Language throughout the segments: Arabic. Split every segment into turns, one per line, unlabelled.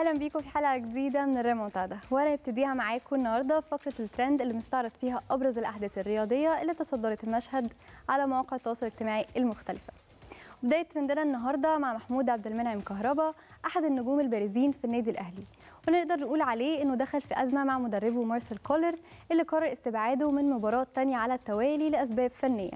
اهلا بيكم في حلقه جديده من الريمونتادا وانا ابتديها معاكم النهارده فقره الترند اللي مستعرض فيها ابرز الاحداث الرياضيه اللي تصدرت المشهد على مواقع التواصل الاجتماعي المختلفه بدايه ترندنا النهارده مع محمود عبد المنعم كهربا احد النجوم البارزين في النادي الاهلي ونقدر نقول عليه انه دخل في ازمه مع مدربه مارسيل كولر اللي قرر استبعاده من مباراه تانية على التوالي لاسباب فنيه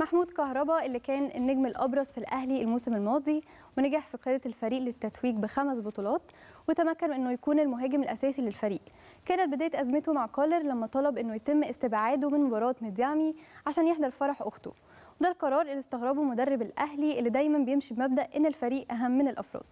محمود كهربا اللي كان النجم الأبرز في الأهلي الموسم الماضي ونجح في قيادة الفريق للتتويج بخمس بطولات وتمكن أنه يكون المهاجم الأساسي للفريق كانت بداية أزمته مع كولر لما طلب أنه يتم استبعاده من مباراة ميديامي عشان يحضر فرح أخته وده القرار اللي استغربه مدرب الأهلي اللي دايما بيمشي بمبدأ أن الفريق أهم من الأفراد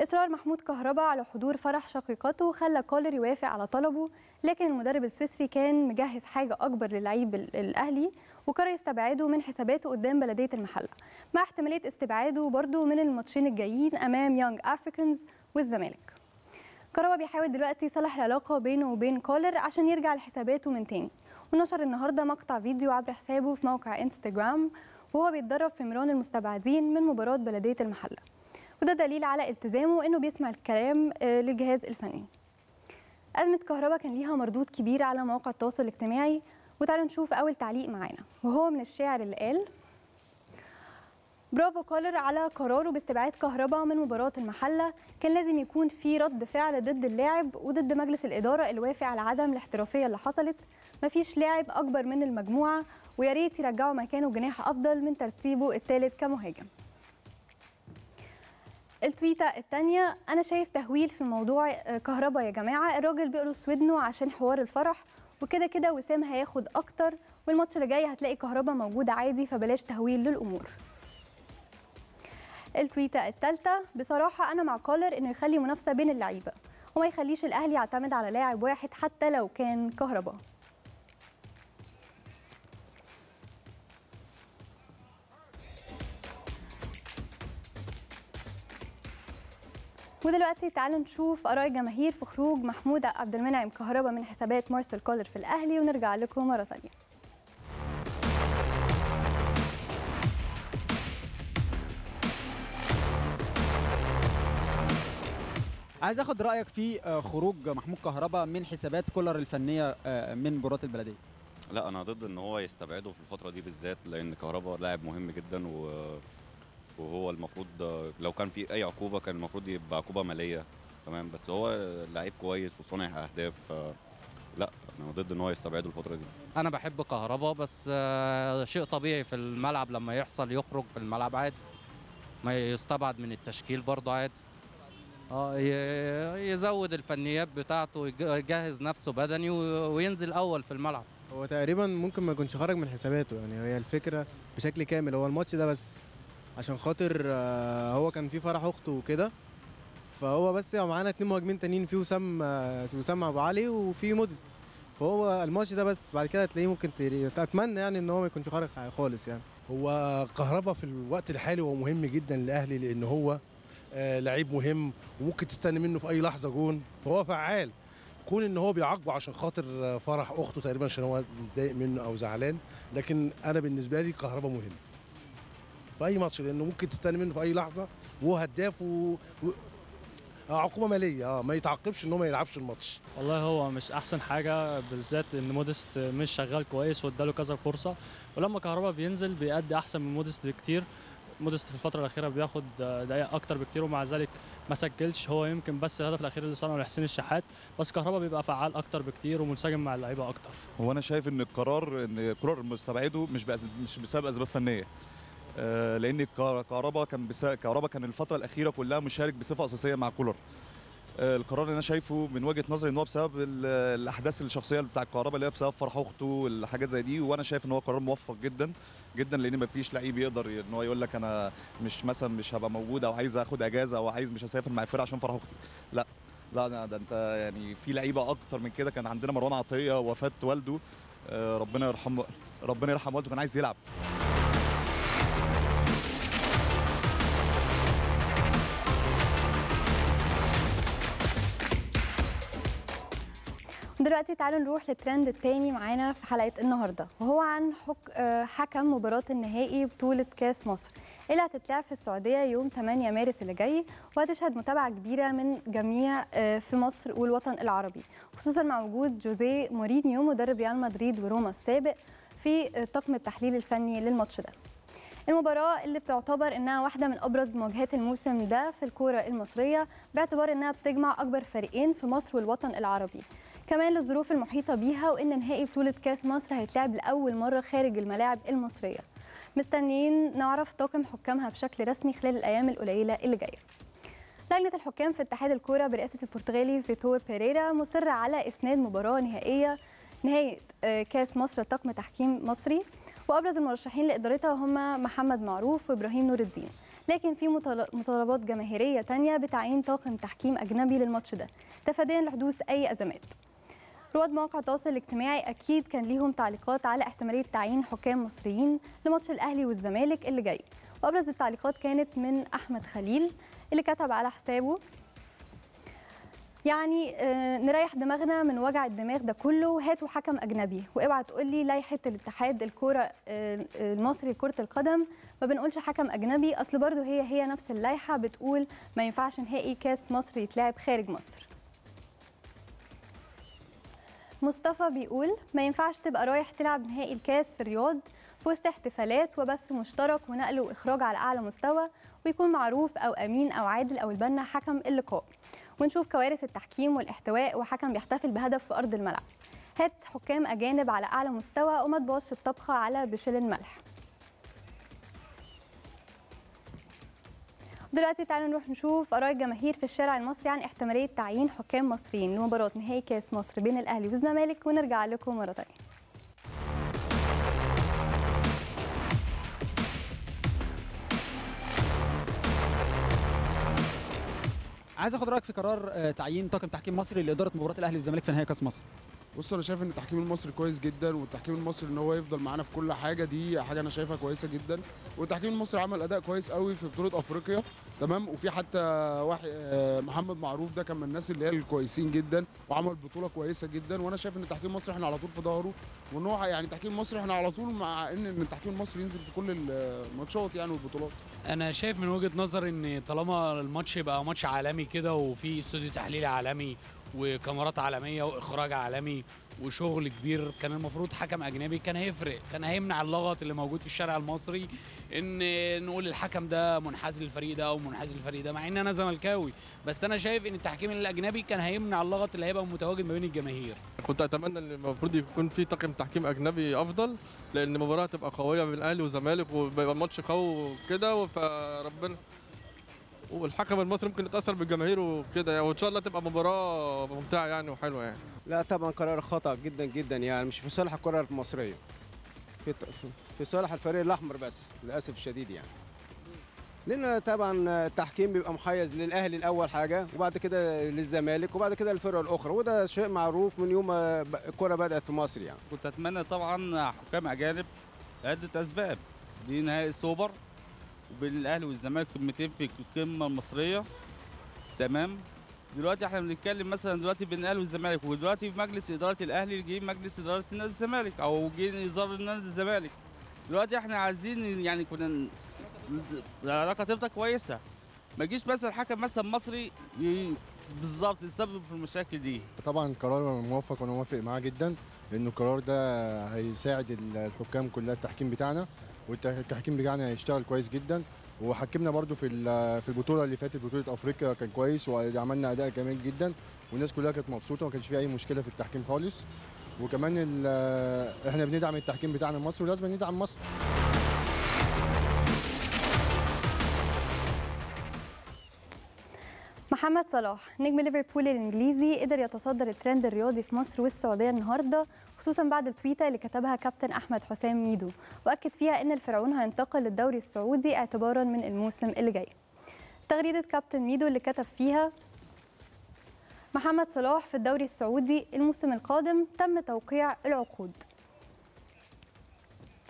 إصرار محمود كهربا على حضور فرح شقيقته خلى كولر يوافق على طلبه لكن المدرب السويسري كان مجهز حاجة أكبر للعيب الأهلي وقرر يستبعده من حساباته قدام بلدية المحلة مع احتمالية استبعاده برضه من الماتشين الجايين أمام يونج أفريكانز والزمالك كهربا بيحاول دلوقتي يصلح العلاقة بينه وبين كولر عشان يرجع لحساباته من تاني ونشر النهاردة مقطع فيديو عبر حسابه في موقع انستجرام وهو بيتدرب في مران المستبعدين من مباراة بلدية المحلة وده دليل على التزامه انه بيسمع الكلام آه، للجهاز الفني أزمة كهرباء كان ليها مردود كبير على مواقع التواصل الاجتماعي وتعالوا نشوف أول تعليق معانا وهو من الشاعر اللي قال برافو كولر على قراره باستبعاد كهرباء من مباراة المحلة كان لازم يكون في رد فعل ضد اللاعب وضد مجلس الإدارة الوافي على عدم الاحترافية اللي حصلت مفيش لاعب أكبر من المجموعة ويا ريت يرجعوا مكانه جناح أفضل من ترتيبه الثالث كمهاجم التويته الثانيه انا شايف تهويل في الموضوع آه، كهرباء يا جماعه الراجل بيقرص ودنه عشان حوار الفرح وكده كده وسام هياخد اكتر والماتش اللي جاي هتلاقي كهرباء موجوده عادي فبلاش تهويل للامور التويته الثالثه بصراحه انا مع كولر انه يخلي منافسه بين اللعيبه وما يخليش الاهلي يعتمد على لاعب واحد حتى لو كان كهرباء ودلوقتي تعالوا نشوف اراء الجماهير في خروج محمود عبد المنعم كهربا من حسابات مارسيل كولر في الاهلي ونرجع لكم مره ثانيه
عايز اخد رايك في آه، خروج محمود كهربا من حسابات كولر الفنيه آه، من مباراه البلديه
لا انا ضد ان هو يستبعده في الفتره دي بالذات لان كهربا لاعب مهم جدا و وهو المفروض لو كان في اي عقوبه كان المفروض يبقى عقوبه ماليه تمام بس هو لعيب كويس وصنع اهداف لا انا ضد ان هو يستبعده الفتره دي انا بحب كهربا بس شيء طبيعي في الملعب لما يحصل يخرج في الملعب عادي ما يستبعد من التشكيل برضه عادي اه يزود الفنيات بتاعته يجهز نفسه بدني وينزل اول في الملعب
هو تقريبا ممكن ما يكونش خرج من حساباته يعني هي الفكره بشكل كامل هو الماتش ده بس عشان خاطر آه، هو كان في فرح اخته وكده فهو بس معانا اتنين مهاجمين تانيين في وسام آه، وسام ابو علي وفي مودز فهو الماتش ده بس بعد كده هتلاقيه ممكن اتمنى يعني ان هو ما يكونش خارج خالص يعني هو كهربا في الوقت الحالي هو مهم جدا للاهلي لان هو آه، لعيب مهم وممكن تستنى منه في اي لحظه جون فهو فعال كون ان هو بيعاقبه عشان خاطر فرح اخته تقريبا عشان هو متضايق منه او زعلان لكن انا بالنسبه لي كهربا مهم في اي ماتش لانه ممكن تستنى منه في اي لحظه وهو هداف و... و... آه، عقوبه ماليه اه ما يتعاقبش ان هو
ما يلعبش الماتش والله هو مش احسن حاجه بالذات ان موديست مش شغال كويس واداله كذا فرصه ولما كهربا بينزل بيأدي احسن من موديست بكتير موديست في الفتره الاخيره بياخد دقائق اكتر بكتير ومع ذلك ما سجلش هو يمكن بس الهدف الاخير اللي صنعه لحسين الشحات بس كهربا بيبقى فعال اكتر بكتير ومنسجم مع اللعيبه اكتر هو انا شايف ان القرار ان القرار مستبعده مش مش بسبب اسباب فنيه آه، لان كهربا كان بس... كهربا كان الفتره الاخيره كلها مشارك بصفه اساسيه مع كولر آه، القرار اللي انا شايفه من وجهه نظري ان هو بسبب الاحداث الشخصيه بتاع الكهرباء اللي هي بسبب فرح اخته والحاجات زي دي وانا شايف ان هو قرار موفق جدا جدا لان مفيش لعيب يقدر ان هو يقول لك انا مش مثلا مش هبقى موجود او عايز اخد اجازه او عايز مش هسافر مع الفرقه عشان فرح اختي لا لا ده انت يعني في لعيبه اكتر من كده كان عندنا مروان عطيه وفاه والده آه، ربنا يرحمه ربنا يرحم والده كان عايز يلعب دلوقتي تعالوا نروح للترند التاني معانا في حلقه النهارده وهو عن حكم مباراه النهائي بطوله كاس مصر اللي هتتلعب في السعوديه يوم 8 مارس اللي جاي وهتشهد متابعه كبيره من جميع آه، في مصر والوطن العربي خصوصا مع وجود جوزيه مورينيو مدرب ريال مدريد وروما السابق في طقم التحليل الفني للماتش ده المباراة اللي بتعتبر انها واحدة من ابرز مواجهات الموسم ده في الكورة المصرية باعتبار انها بتجمع اكبر فريقين في مصر والوطن العربي كمان للظروف المحيطة بيها وإن نهائي بطولة كأس مصر هيتلعب لأول مرة خارج الملاعب المصرية مستنيين نعرف طاقم حكامها بشكل رسمي خلال الأيام القليلة اللي جاية لجنة الحكام في اتحاد الكورة برئاسة البرتغالي فيتو بيريرا مصرة على إسناد مباراة نهائية نهاية آه، كأس مصر طاقم تحكيم مصري وأبرز المرشحين لإدارتها هم محمد معروف وإبراهيم نور الدين لكن في مطالبات جماهيرية تانية بتعيين طاقم تحكيم أجنبي للماتش ده تفاديا لحدوث أي أزمات رواد مواقع التواصل الاجتماعي اكيد كان ليهم تعليقات على احتماليه تعيين حكام مصريين لماتش الاهلي والزمالك اللي جاي وابرز التعليقات كانت من احمد خليل اللي كتب على حسابه يعني آه، نريح دماغنا من وجع الدماغ ده كله هاتوا حكم اجنبي واوعى تقول لي لائحه الاتحاد الكوره آه، آه، المصري لكره القدم ما بنقولش حكم اجنبي اصل برضه هي هي نفس اللائحه بتقول ما ينفعش نهائي كاس مصر يتلعب خارج مصر مصطفى بيقول ما ينفعش تبقى رايح تلعب نهائي الكاس في الرياض في وسط احتفالات وبث مشترك ونقل واخراج على اعلى مستوى ويكون معروف او امين او عادل او البنا حكم اللقاء ونشوف كوارث التحكيم والاحتواء وحكم بيحتفل بهدف في ارض الملعب هات حكام اجانب على اعلى مستوى وما تبوظش الطبخه على بشيل الملح دلوقتي تعالوا نروح نشوف اراء الجماهير في الشارع المصري عن احتماليه تعيين حكام مصريين لمباراه نهائي كاس مصر بين الاهلي والزمالك ونرجع لكم مره ثانيه عايز اخد رايك في قرار آه، تعيين طاقم تحكيم مصري لاداره مباراه الاهلي والزمالك في نهائي كاس مصر بص انا شايف ان التحكيم المصري كويس جدا والتحكيم المصري ان هو
يفضل معانا في كل حاجه دي حاجه انا شايفها كويسه جدا والتحكيم المصري عمل اداء كويس قوي في بطوله افريقيا تمام وفي حتى واحد آه، محمد معروف ده كان من الناس اللي هي الكويسين جدا وعمل بطوله كويسه جدا وانا شايف ان تحكيم مصر احنا على طول في ظهره وان هو يعني تحكيم مصر احنا على طول مع ان التحكيم المصري ينزل في كل الماتشات آه، يعني والبطولات
انا شايف من وجهه نظري ان طالما الماتش بقى ماتش عالمي كده وفي استوديو تحليل عالمي وكاميرات عالميه واخراج عالمي وشغل كبير كان المفروض حكم اجنبي كان هيفرق كان هيمنع اللغط اللي موجود في الشارع المصري ان نقول الحكم ده منحاز للفريق ده او منحاز للفريق ده مع ان انا زملكاوي بس انا شايف ان التحكيم الاجنبي كان هيمنع اللغط اللي هيبقى متواجد ما بين الجماهير
كنت اتمنى ان المفروض يكون في طاقم تحكيم اجنبي افضل لان المباراه هتبقى قويه بين الاهلي والزمالك وبيبقى الماتش قوي وكده فربنا والحكم المصري ممكن يتاثر بالجماهير وكده يعني وان شاء الله تبقى مباراه ممتعه يعني وحلوه يعني لا طبعا قرار خطا جدا جدا يعني مش في صالح الكره المصريه في في صالح الفريق الاحمر بس للاسف الشديد يعني لان طبعا التحكيم بيبقى محيز للاهلي الاول حاجه وبعد كده للزمالك وبعد كده الفرق الاخرى وده شيء معروف من يوم الكره بدات في مصر يعني
كنت اتمنى طبعا حكام اجانب لعده اسباب دي نهائي السوبر وبين الاهلي والزمالك كلمتين في القمه المصريه تمام دلوقتي احنا بنتكلم مثلا دلوقتي بين الاهلي والزمالك ودلوقتي في مجلس اداره الاهلي جه مجلس اداره نادي الزمالك او جه نظام نادي الزمالك دلوقتي احنا عايزين يعني كنا العلاقه تبقى
كويسه ما جيش مثلا حكم مثلا مصري بالظبط السبب في المشاكل
دي طبعا قرار موفق وانا موافق معاه جدا لانه القرار ده هيساعد الحكام كلها التحكيم بتاعنا والتحكيم بتاعنا هيشتغل كويس جدا وحكمنا برده في في البطوله اللي فاتت بطوله افريقيا كان كويس وعملنا اداء جميل جدا والناس كلها كانت مبسوطه وما كانش في اي مشكله في التحكيم خالص وكمان احنا بندعم التحكيم
بتاعنا مصر ولازم ندعم مصر محمد صلاح نجم ليفربول الانجليزي قدر يتصدر الترند الرياضي في مصر والسعوديه النهارده خصوصا بعد التويته اللي كتبها كابتن احمد حسام ميدو واكد فيها ان الفرعون هينتقل للدوري السعودي اعتبارا من الموسم اللي جاي تغريده كابتن ميدو اللي كتب فيها محمد صلاح في الدوري السعودي الموسم القادم تم توقيع العقود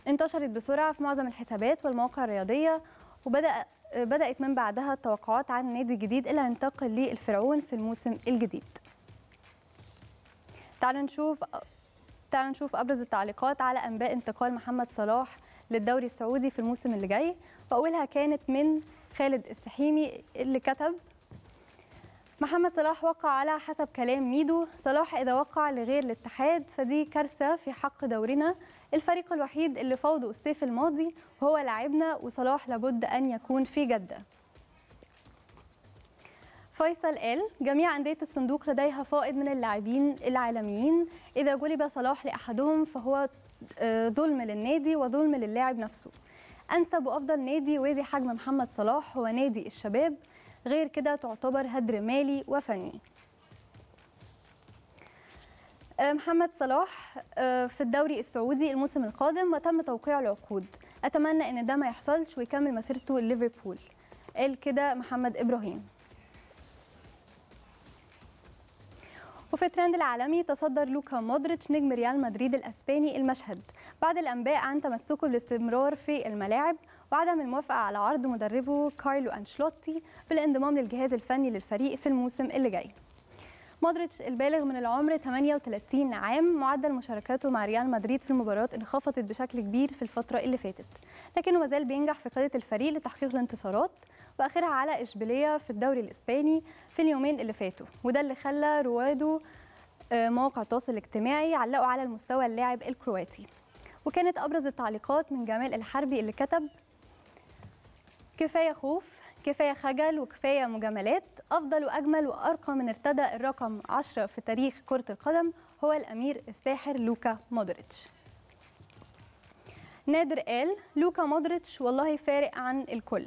انتشرت بسرعة في معظم الحسابات والمواقع الرياضية وبدأ بدأت من بعدها التوقعات عن النادي الجديد اللي هينتقل للفرعون في الموسم الجديد تعالوا نشوف تعالوا نشوف ابرز التعليقات على انباء انتقال محمد صلاح للدوري السعودي في الموسم اللي جاي واولها كانت من خالد السحيمي اللي كتب محمد صلاح وقع على حسب كلام ميدو صلاح إذا وقع لغير الاتحاد فدي كارثة في حق دورنا الفريق الوحيد اللي فاوضه الصيف الماضي هو لاعبنا وصلاح لابد أن يكون في جدة فيصل قال جميع أندية الصندوق لديها فائض من اللاعبين العالميين إذا جلب صلاح لأحدهم فهو آه، ظلم للنادي وظلم للاعب نفسه أنسب وأفضل نادي وذي حجم محمد صلاح هو نادي الشباب غير كده تعتبر هدر مالي وفني آه، محمد صلاح آه، في الدوري السعودي الموسم القادم وتم توقيع العقود أتمنى أن ده ما يحصلش ويكمل مسيرته لليفربول قال كده محمد إبراهيم وفي الترند العالمي تصدر لوكا مودريتش نجم ريال مدريد الاسباني المشهد بعد الانباء عن تمسكه بالاستمرار في الملاعب وعدم الموافقه على عرض مدربه كارلو انشلوتي بالانضمام للجهاز الفني للفريق في الموسم اللي جاي. مودريتش البالغ من العمر 38 عام معدل مشاركاته مع ريال مدريد في المباريات انخفضت بشكل كبير في الفترة اللي فاتت لكنه مازال بينجح في قيادة الفريق لتحقيق الانتصارات واخرها على اشبيليه في الدوري الاسباني في اليومين اللي فاتوا وده اللي خلى رواده آه، مواقع التواصل الاجتماعي علقوا على المستوى اللاعب الكرواتي وكانت ابرز التعليقات من جمال الحربي اللي كتب كفايه خوف كفايه خجل وكفايه مجاملات افضل واجمل وارقى من ارتدى الرقم 10 في تاريخ كره القدم هو الامير الساحر لوكا مودريتش نادر قال لوكا مودريتش والله فارق عن الكل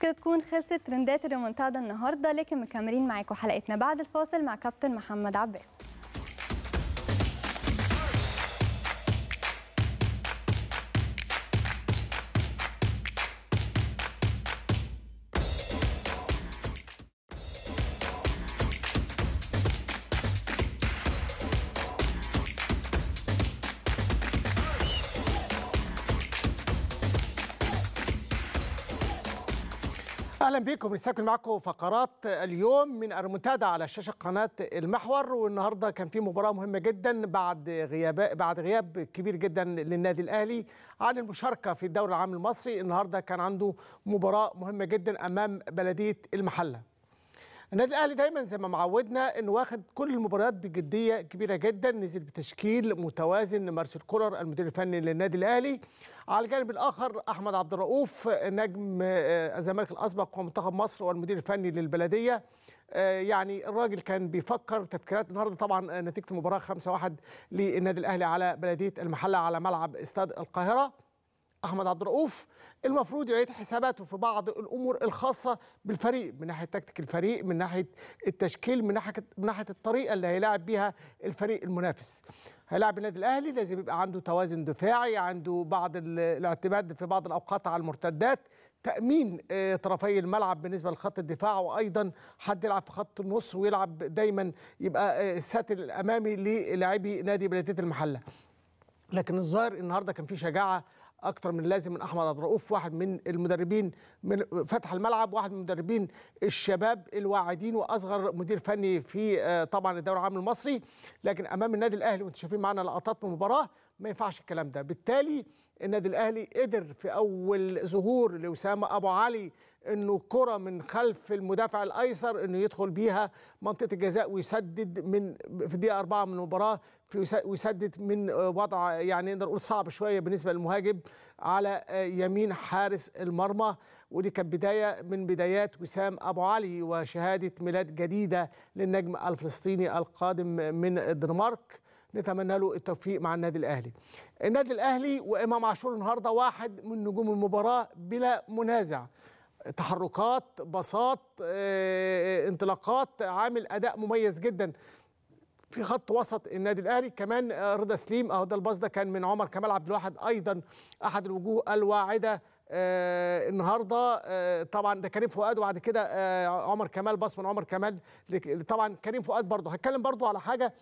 كده تكون خلصت ترندات الريمونتادا النهارده لكن مكملين معاكم حلقتنا بعد الفاصل مع كابتن محمد عباس
بكم نستكمل معكم فقرات اليوم من المنتدى على شاشه قناه المحور والنهارده كان في مباراه مهمه جدا بعد غياب بعد غياب كبير جدا للنادي الاهلي عن المشاركه في الدوري العام المصري النهارده كان عنده مباراه مهمه جدا امام بلديه المحله النادي الاهلي دايما زي ما معودنا انه واخد كل المباريات بجديه كبيره جدا نزل بتشكيل متوازن لمارسيل كولر المدير الفني للنادي الاهلي على الجانب الاخر احمد عبد الرؤوف نجم آه، الزمالك الاسبق ومنتخب مصر والمدير الفني للبلديه آه، يعني الراجل كان بيفكر تفكيرات النهارده طبعا نتيجه المباراه 5-1 للنادي الاهلي على بلديه المحله على ملعب استاد القاهره احمد عبد الرؤوف المفروض يعيد حساباته في بعض الامور الخاصه بالفريق من ناحيه تكتيك الفريق من ناحيه التشكيل من ناحيه من ناحيه الطريقه اللي هيلاعب بيها الفريق المنافس هيلاعب النادي الاهلي لازم يبقى عنده توازن دفاعي عنده بعض الاعتماد في بعض الاوقات على المرتدات تامين آه، طرفي الملعب بالنسبه لخط الدفاع وايضا حد يلعب في خط النص ويلعب دايما يبقى آه، الساتر الامامي للاعبي نادي بلديه المحله لكن الظاهر النهارده كان في شجاعه اكتر من لازم من احمد عبد الرؤوف واحد من المدربين من فتح الملعب واحد من مدربين الشباب الواعدين واصغر مدير فني في آه، طبعا الدوري العام المصري لكن امام النادي الاهلي وانتم شايفين معانا لقطات من المباراه ما ينفعش الكلام ده بالتالي النادي الاهلي قدر في اول ظهور لاسامه ابو علي انه كره من خلف المدافع الايسر انه يدخل بيها منطقه الجزاء ويسدد من في الدقيقه اربعه من المباراه ويسدد من آه، وضع يعني نقدر نقول صعب شويه بالنسبه للمهاجم على آه، يمين حارس المرمى ودي كانت بدايه من بدايات وسام ابو علي وشهاده ميلاد جديده للنجم الفلسطيني القادم من الدنمارك نتمنى له التوفيق مع النادي الاهلي. النادي الاهلي وامام عاشور النهارده واحد من نجوم المباراه بلا منازع. تحركات بساط آه، انطلاقات عامل اداء مميز جدا في خط وسط النادي الاهلي كمان آه، رضا سليم اهو ده الباص ده كان من عمر كمال عبد الواحد ايضا احد الوجوه الواعده آه النهارده آه طبعا ده كريم فؤاد وبعد كده آه عمر كمال باص من عمر كمال طبعا كريم فؤاد برضه هتكلم برضه على حاجه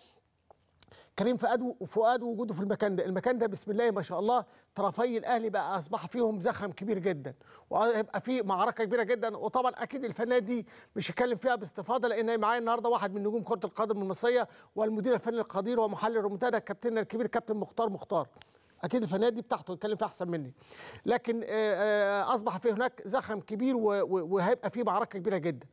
كريم فؤاد وفؤاد وجوده في المكان ده المكان ده بسم الله ما شاء الله طرفي الاهلي بقى اصبح فيهم زخم كبير جدا وهيبقى في معركه كبيره جدا وطبعا اكيد الفنيه دي مش هتكلم فيها باستفاضه لان معايا النهارده واحد من نجوم كره القدم المصريه والمدير الفني القدير ومحلل المنتدى كابتننا الكبير كابتن مختار مختار اكيد الفنيه دي بتاعته يتكلم فيها احسن مني لكن آه، آه، اصبح في هناك زخم كبير وهيبقى في معركه كبيره جدا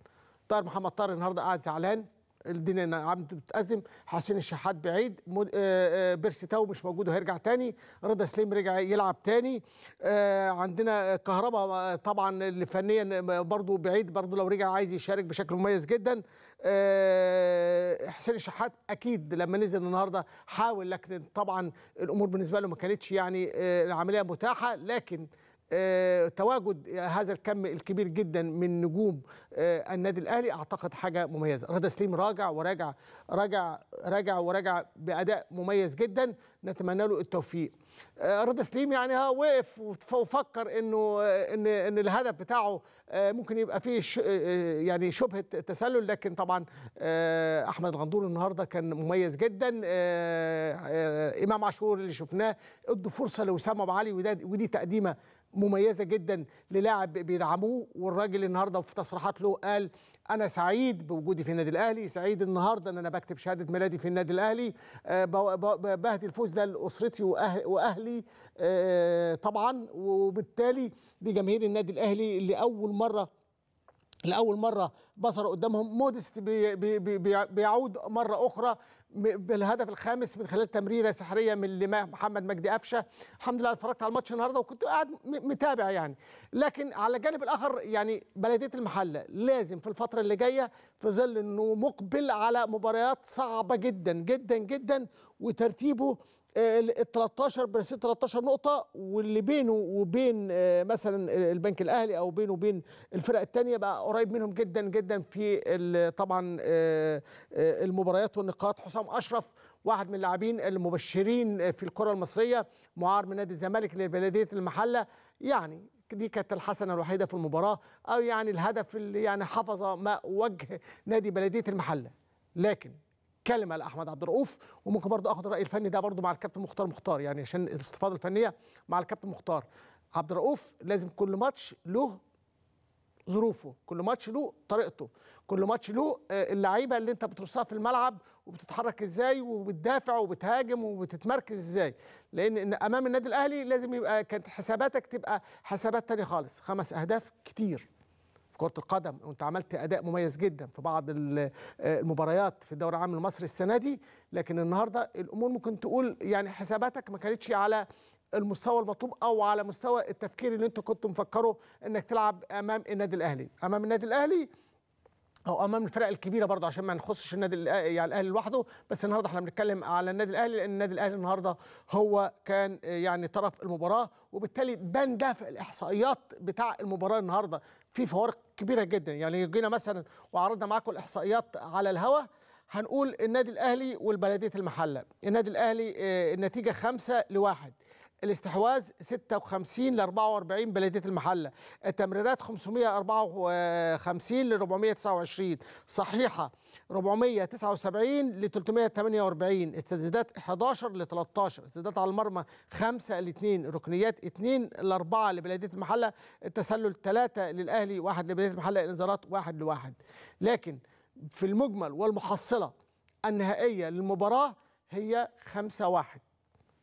طاهر محمد طاهر النهارده قاعد زعلان الدنيا عم بتتازم حسين الشحات بعيد آه، آه، بيرسي تاو مش موجود وهيرجع تاني رضا سليم رجع يلعب تاني آه، عندنا كهربا طبعا اللي فنيا برضه بعيد برضه لو رجع عايز يشارك بشكل مميز جدا حسين الشحات اكيد لما نزل النهارده حاول لكن طبعا الامور بالنسبه له ما كانتش يعني العمليه متاحه لكن آه، تواجد هذا الكم الكبير جدا من نجوم آه، النادي الاهلي اعتقد حاجه مميزه رضا سليم راجع وراجع راجع راجع وراجع باداء مميز جدا نتمنى له التوفيق آه، رضا سليم يعني ها وقف وفكر انه ان ان الهدف بتاعه ممكن يبقى فيه يعني شبهه تسلل لكن طبعا احمد غندور النهارده كان مميز جدا امام عاشور اللي شفناه ادوا فرصه لوسام ابو علي ودي تقديمه مميزه جدا للاعب بيدعموه والراجل النهارده في تصريحات له قال انا سعيد بوجودي في النادي الاهلي سعيد النهارده ان انا بكتب شهاده ميلادي في النادي الاهلي آه، بهدي الفوز ده لاسرتي واهلي آه، طبعا وبالتالي لجماهير النادي الاهلي اللي اول مره لاول مره بصر قدامهم مودست بي بي بي بيعود مره اخرى بالهدف الخامس من خلال تمريره سحريه من لما محمد مجدي قفشه الحمد لله اتفرجت على الماتش النهارده وكنت قاعد متابع يعني لكن على الجانب الاخر يعني بلديه المحله لازم في الفتره اللي جايه في ظل انه مقبل على مباريات صعبه جدا جدا جدا وترتيبه ال 13 برسيل 13 نقطه واللي بينه وبين آه، مثلا البنك الاهلي او بينه وبين الفرق الثانيه بقى قريب منهم جدا جدا في طبعا آه، آه، المباريات والنقاط حسام اشرف واحد من اللاعبين المبشرين في الكره المصريه معار من نادي الزمالك لبلديه المحله يعني دي كانت الحسنه الوحيده في المباراه او يعني الهدف اللي يعني حفظ ما وجه نادي بلديه المحله لكن كلمه لاحمد عبد الرؤوف وممكن برضه اخد الراي الفني ده برضه مع الكابتن مختار مختار يعني عشان الاستفاضه الفنيه مع الكابتن مختار عبد الرؤوف لازم كل ماتش له ظروفه كل ماتش له طريقته كل ماتش له آه، اللعيبه اللي انت بترصها في الملعب وبتتحرك ازاي وبتدافع وبتهاجم وبتتمركز ازاي لان امام النادي الاهلي لازم يبقى كانت حساباتك تبقى حسابات تانية خالص خمس اهداف كتير في كره القدم وانت عملت اداء مميز جدا في بعض المباريات في الدوري العام المصري السنه دي لكن النهارده الامور ممكن تقول يعني حساباتك ما كانتش على المستوى المطلوب او على مستوى التفكير اللي انتوا كنتوا مفكره انك تلعب امام النادي الاهلي امام النادي الاهلي او امام الفرق الكبيره برضه عشان ما نخصش النادي يعني الاهلي لوحده بس النهارده احنا بنتكلم على النادي الاهلي لان النادي الاهلي النهارده هو كان يعني طرف المباراه وبالتالي بان ده في الاحصائيات بتاع المباراه النهارده في فوارق كبيره جدا يعني جينا مثلا وعرضنا معاكم الاحصائيات على الهواء هنقول النادي الاهلي والبلديه المحله النادي الاهلي آه، النتيجه 5 لواحد الاستحواذ 56 ل 44 بلديه المحله التمريرات 554 ل 429 صحيحه 479 ل 348 استزادات 11 ل 13 استزادات على المرمى 5 ل 2 ركنيات 2 ل 4 لبلديه المحله التسلل 3 للاهلي 1 لبلديه المحله الانذارات 1 ل 1 لكن في المجمل والمحصله النهائيه للمباراه هي 5 1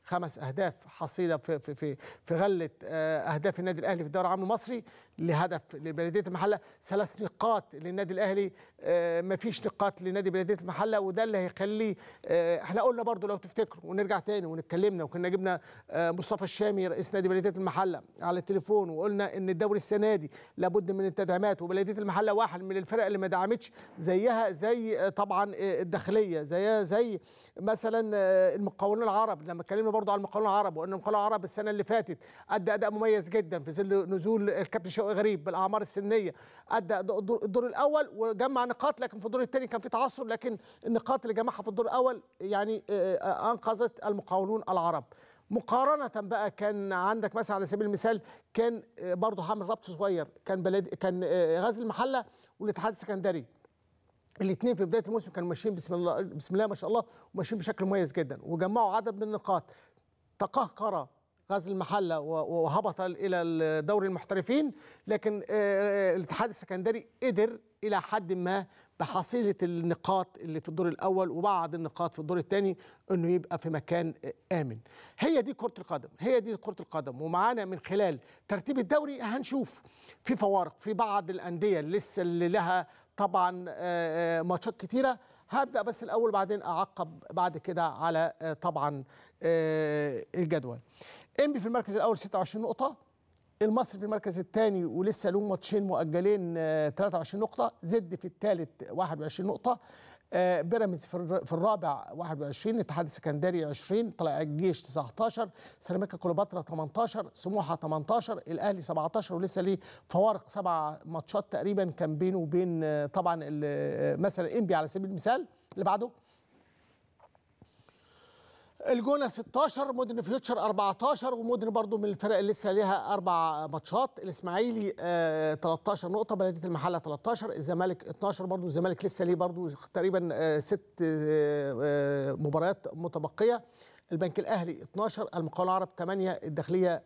خمس اهداف حصيله في في في, في غله آه، اهداف النادي الاهلي في الدوري العام المصري لهدف لبلديه المحله ثلاث نقاط للنادي الاهلي آه، ما فيش نقاط لنادي بلديه المحله وده اللي هيخلي آه، احنا قلنا برضو لو تفتكروا ونرجع تاني ونتكلمنا وكنا جبنا مصطفى الشامي رئيس نادي بلديه المحله على التليفون وقلنا ان الدوري السنه دي لابد من التدعيمات وبلديه المحله واحد من الفرق اللي ما دعمتش زيها زي طبعا الداخليه زيها زي مثلا آه، المقاولون العرب لما اتكلمنا برضه على المقاولون العرب وان المقاولون العرب السنه اللي فاتت ادى اداء مميز جدا في ظل نزول الكابتن شوقي غريب بالاعمار السنيه ادى الدور الاول وجمع نقاط لكن في الدور الثاني كان في تعثر لكن النقاط اللي جمعها في الدور الاول يعني آه، آه، انقذت المقاولون العرب مقارنة بقى كان عندك مثلا على سبيل المثال كان برضه حامل ربط صغير كان بلد كان غزل المحلة والاتحاد السكندري الاثنين في بدايه الموسم كانوا ماشيين بسم الله بسم الله ما شاء الله وماشيين بشكل مميز جدا وجمعوا عدد من النقاط تقهقر غزل المحله وهبط الى دوري المحترفين لكن آه، آه، الاتحاد السكندري قدر الى حد ما بحصيله النقاط اللي في الدور الاول وبعض النقاط في الدور الثاني انه يبقى في مكان آه، امن هي دي كره القدم هي دي كره القدم ومعانا من خلال ترتيب الدوري هنشوف في فوارق في بعض الانديه لسه اللي لها طبعا آه، آه، ماتشات كتيره هبدا بس الاول بعدين اعقب بعد كده على آه، طبعا الجدول انبي في المركز الاول 26 نقطه المصري في المركز الثاني ولسه له ماتشين مؤجلين 23 نقطه زد في الثالث 21 نقطه آه، بيراميدز في الرابع 21 الاتحاد السكندري 20 طلع الجيش 19 سيراميكا كليوباترا 18 سموحه 18 الاهلي 17 ولسه ليه فوارق سبع ماتشات تقريبا كان بينه وبين آه، طبعا آه، مثلا انبي على سبيل المثال اللي بعده الجونه 16 مدن فيوتشر 14 ومدن برضو من الفرق اللي لسه ليها اربع ماتشات الاسماعيلي 13 آه، نقطه بلديه المحله 13 الزمالك 12 برضو الزمالك لسه ليه برضو تقريبا آه، ست آه، مباريات متبقيه البنك الاهلي 12 المقاول العرب 8 الداخليه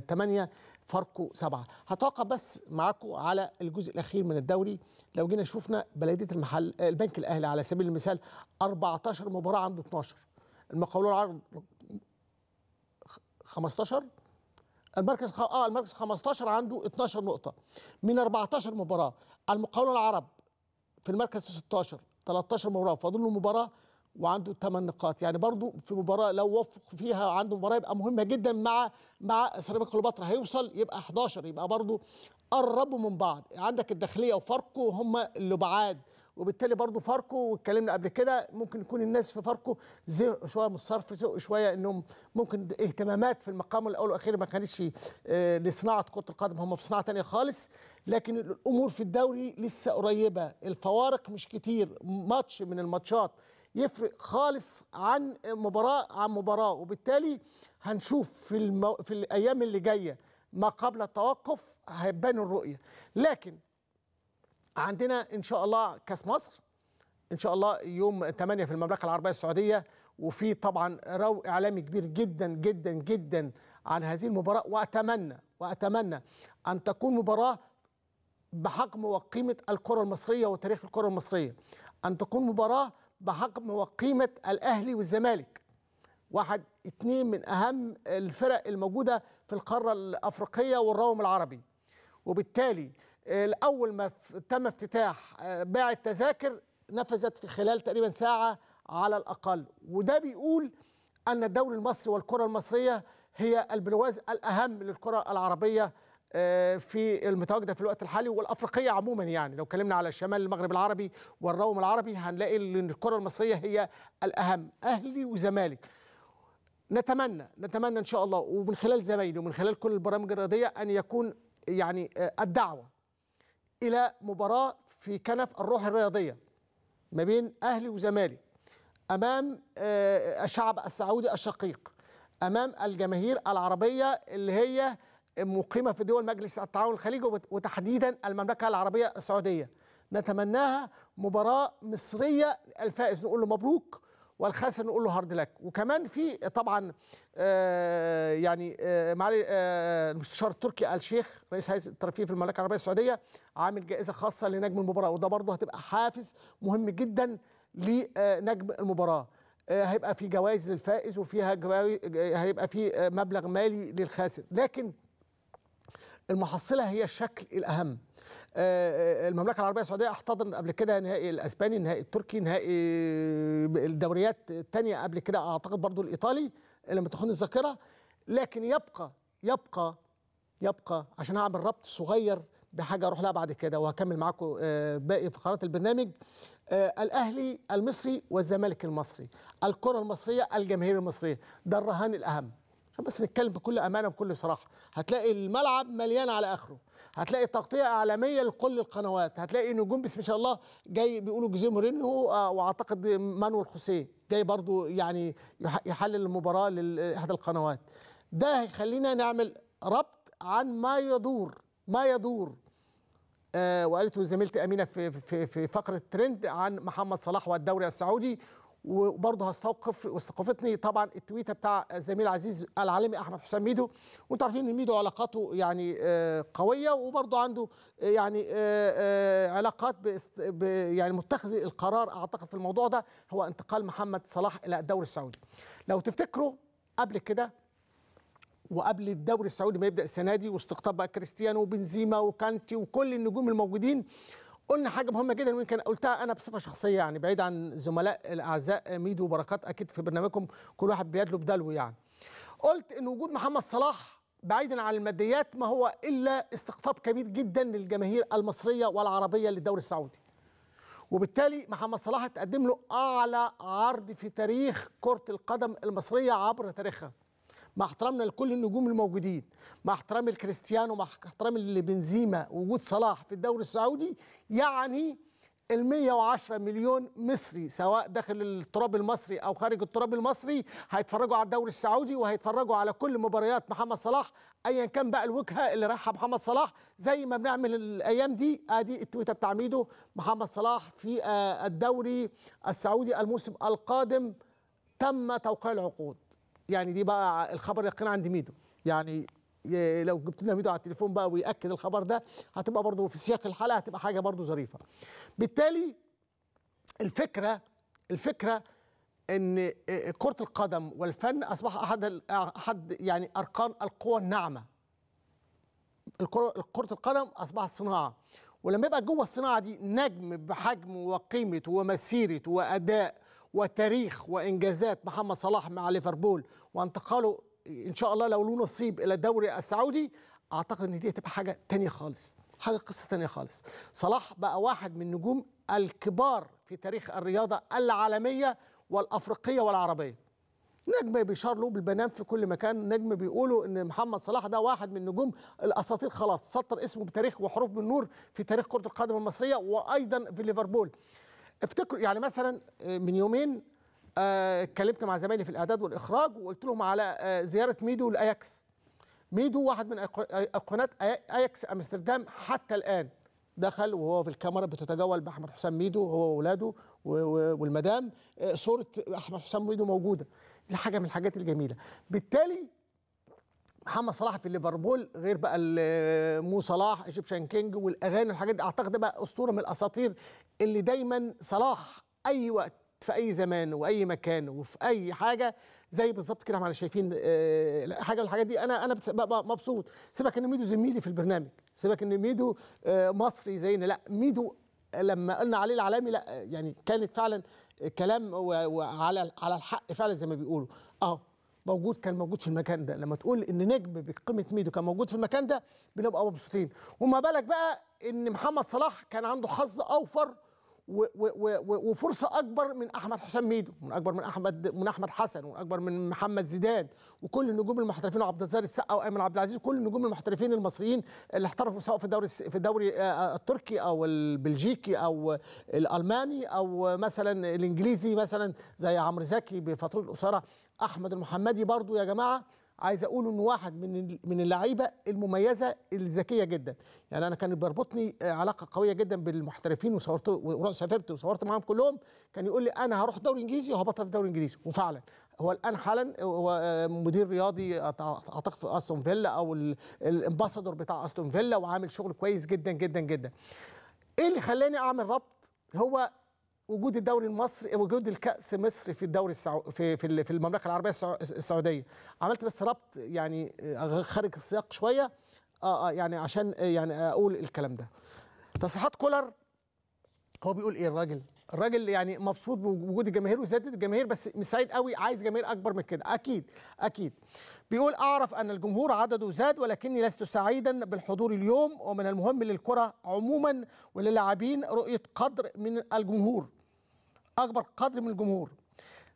8 فاركو 7 هتوقف بس معاكم على الجزء الاخير من الدوري لو جينا شفنا بلديه المحل البنك الاهلي على سبيل المثال 14 مباراه عنده 12 المقاولون العرب 15 المركز خ... اه المركز 15 عنده 12 نقطه من 14 مباراه المقاولون العرب في المركز 16 13 مباراه فاضل له مباراه وعنده 8 نقاط يعني برضه في مباراه لو وفق فيها عنده مباراه يبقى مهمه جدا مع مع سيراميكا كليوباترا هيوصل يبقى 11 يبقى برضه قربوا من بعض عندك الداخليه وفاركو هم اللي بعاد وبالتالي برضه فاركو واتكلمنا قبل كده ممكن يكون الناس في فاركو زهقوا شويه من الصرف زهقوا شويه انهم ممكن اهتمامات في المقام الاول والاخير ما كانتش آه، لصناعه كره القدم هم في صناعه ثانيه خالص لكن الامور في الدوري لسه قريبه الفوارق مش كتير ماتش من الماتشات يفرق خالص عن مباراه عن مباراه وبالتالي هنشوف في المو... في الايام اللي جايه ما قبل التوقف هيبان الرؤيه لكن عندنا ان شاء الله كاس مصر ان شاء الله يوم 8 في المملكه العربيه السعوديه وفي طبعا رو اعلامي كبير جدا جدا جدا عن هذه المباراه واتمنى واتمنى ان تكون مباراه بحجم وقيمه الكره المصريه وتاريخ الكره المصريه ان تكون مباراه بحجم وقيمه الاهلي والزمالك واحد اتنين من اهم الفرق الموجوده في القاره الافريقيه والروم العربي وبالتالي الاول ما تم افتتاح آه، باع التذاكر نفذت في خلال تقريبا ساعه على الاقل وده بيقول ان الدوري المصري والكره المصريه هي البرواز الاهم للكره العربيه آه، في المتواجده في الوقت الحالي والافريقيه عموما يعني لو كلمنا على شمال المغرب العربي والروم العربي هنلاقي ان الكره المصريه هي الاهم اهلي وزمالك نتمنى نتمنى ان شاء الله ومن خلال زمايلي ومن خلال كل البرامج الرياضيه ان يكون يعني آه، الدعوه الى مباراه في كنف الروح الرياضيه ما بين اهلي وزمالك امام آه، الشعب السعودي الشقيق امام الجماهير العربيه اللي هي مقيمه في دول مجلس التعاون الخليجي وتحديدا المملكه العربيه السعوديه نتمناها مباراه مصريه الفائز نقول له مبروك والخاسر نقول له هارد لك وكمان في طبعا آه يعني آه معالي آه المستشار التركي الشيخ رئيس هيئه الترفيه في المملكه العربيه السعوديه عامل جائزه خاصه لنجم المباراه وده برضه هتبقى حافز مهم جدا لنجم المباراه آه، هيبقى في جوائز للفائز وفيها جوائز هيبقى في آه، مبلغ مالي للخاسر لكن المحصله هي الشكل الاهم المملكه العربيه السعوديه احتضن قبل كده نهائي الاسباني نهائي التركي نهائي الدوريات الثانيه قبل كده اعتقد برضو الايطالي لما تخون الذاكره لكن يبقى يبقى يبقى عشان اعمل ربط صغير بحاجه اروح لها بعد كده وهكمل معاكم آه، باقي فقرات البرنامج آه، الاهلي المصري والزمالك المصري الكره المصريه الجماهير المصريه ده الرهان الاهم عشان بس نتكلم بكل امانه وبكل صراحه هتلاقي الملعب مليان على اخره هتلاقي تغطيه اعلاميه لكل القنوات هتلاقي نجوم بسم الله, الله جاي بيقولوا جوزيه مورينو آه، واعتقد مانويل خوسيه جاي برضو يعني يحلل المباراه لاحدى القنوات ده هيخلينا نعمل ربط عن ما يدور ما يدور آه وقالته زميلتي امينه في في في فقره ترند عن محمد صلاح والدوري السعودي وبرضه هستوقف واستوقفتني طبعا التويته بتاع الزميل العزيز العالمي احمد حسام ميدو وانتم عارفين ان ميدو علاقاته يعني آه، قويه وبرضه عنده آه، يعني آه، علاقات يعني متخذ القرار اعتقد في الموضوع ده هو انتقال محمد صلاح الى الدوري السعودي لو تفتكروا قبل كده وقبل الدوري السعودي ما يبدا السنه دي واستقطاب بقى كريستيانو وبنزيما وكانتي وكل النجوم الموجودين قلنا حاجه مهمه جدا ويمكن قلتها انا بصفه شخصيه يعني بعيد عن زملاء الاعزاء ميدو وبركات اكيد في برنامجكم كل واحد بيدلو بدلو يعني قلت ان وجود محمد صلاح بعيدا عن الماديات ما هو الا استقطاب كبير جدا للجماهير المصريه والعربيه للدوري السعودي وبالتالي محمد صلاح اتقدم له اعلى عرض في تاريخ كره القدم المصريه عبر تاريخها مع احترامنا لكل النجوم الموجودين مع احترامي لكريستيانو مع احترامي لبنزيما وجود صلاح في الدوري السعودي يعني ال 110 مليون مصري سواء داخل التراب المصري او خارج التراب المصري هيتفرجوا على الدوري السعودي وهيتفرجوا على كل مباريات محمد صلاح ايا كان بقى الوجهه اللي رايحها محمد صلاح زي ما بنعمل الايام دي ادي التويته بتاع ميدو محمد صلاح في آه، الدوري السعودي الموسم القادم تم توقيع العقود يعني دي بقى الخبر يقين عند ميدو يعني لو جبت لنا ميدو على التليفون بقى ويأكد الخبر ده هتبقى برضه في سياق الحلقه هتبقى حاجه برضه ظريفه. بالتالي الفكره الفكره ان آه، كره القدم والفن اصبح احد احد يعني اركان القوى الناعمه. كره القدم اصبحت صناعه ولما يبقى جوه الصناعه دي نجم بحجمه وقيمته ومسيرته واداء وتاريخ وانجازات محمد صلاح مع ليفربول وانتقاله ان شاء الله لو له نصيب الى الدوري السعودي اعتقد ان دي هتبقى حاجه تانية خالص حاجه قصه تانية خالص صلاح بقى واحد من نجوم الكبار في تاريخ الرياضه العالميه والافريقيه والعربيه نجم بيشار له بالبنان في كل مكان نجم بيقولوا ان محمد صلاح ده واحد من نجوم الاساطير خلاص سطر اسمه بتاريخ وحروف بالنور في تاريخ كره القدم المصريه وايضا في ليفربول افتكر يعني مثلا آه، من يومين آه، اتكلمت مع زمايلي في الاعداد والاخراج وقلت لهم على آه، زياره ميدو لاياكس ميدو واحد من ايقونات اياكس امستردام حتى الان دخل وهو في الكاميرا بتتجول باحمد حسام ميدو هو واولاده والمدام صوره احمد حسام ميدو موجوده دي حاجه من الحاجات الجميله بالتالي محمد صلاح في ليفربول غير بقى مو صلاح ايجيبشن كينج والاغاني والحاجات دي اعتقد بقى اسطوره من الاساطير اللي دايما صلاح اي وقت في اي زمان واي مكان وفي اي حاجه زي بالظبط كده احنا شايفين آه، حاجه من الحاجات دي انا انا مبسوط سيبك ان ميدو زميلي في البرنامج سيبك ان ميدو آه، مصري زينا لا ميدو لما قلنا عليه العالمي لا يعني كانت فعلا كلام وعلى على الحق فعلا زي ما بيقولوا اه موجود كان موجود في المكان ده لما تقول ان نجم بقيمه ميدو كان موجود في المكان ده بنبقى مبسوطين وما بالك بقى ان محمد صلاح كان عنده حظ اوفر و و و وفرصه اكبر من احمد حسام ميدو من اكبر من احمد من احمد حسن واكبر من محمد زيدان وكل النجوم المحترفين وعبد الزار السقا وايمن عبد العزيز كل النجوم المحترفين المصريين اللي احترفوا سواء في الدوري في الدوري آه، آه، التركي او البلجيكي او الالماني او مثلا الانجليزي مثلا زي عمرو زكي بفتره قصيره احمد المحمدي برضو يا جماعه عايز اقول انه واحد من من اللعيبه المميزه الذكيه جدا يعني انا كان بيربطني آه، علاقه قويه جدا بالمحترفين وصورت ورحت سافرت وصورت معاهم كلهم كان يقول لي انا هروح دوري انجليزي وهبطل في دوري انجليزي وفعلا هو الان حالا هو آه، مدير رياضي اعتقد في استون فيلا او الامباسادور بتاع استون فيلا وعامل شغل كويس جدا جدا جدا ايه اللي خلاني اعمل ربط هو وجود الدوري المصري وجود الكاس مصر في الدوري السعو... في في المملكه العربيه السعوديه عملت بس ربط يعني آه، خارج السياق شويه اه اه يعني عشان آه، يعني اقول الكلام ده تصريحات كولر هو بيقول ايه الراجل الراجل يعني مبسوط بوجود الجماهير وزادت الجماهير بس مش سعيد قوي عايز جماهير اكبر من كده اكيد اكيد بيقول اعرف ان الجمهور عدده زاد ولكني لست سعيدا بالحضور اليوم ومن المهم للكره عموما وللاعبين رؤيه قدر من الجمهور اكبر قدر من الجمهور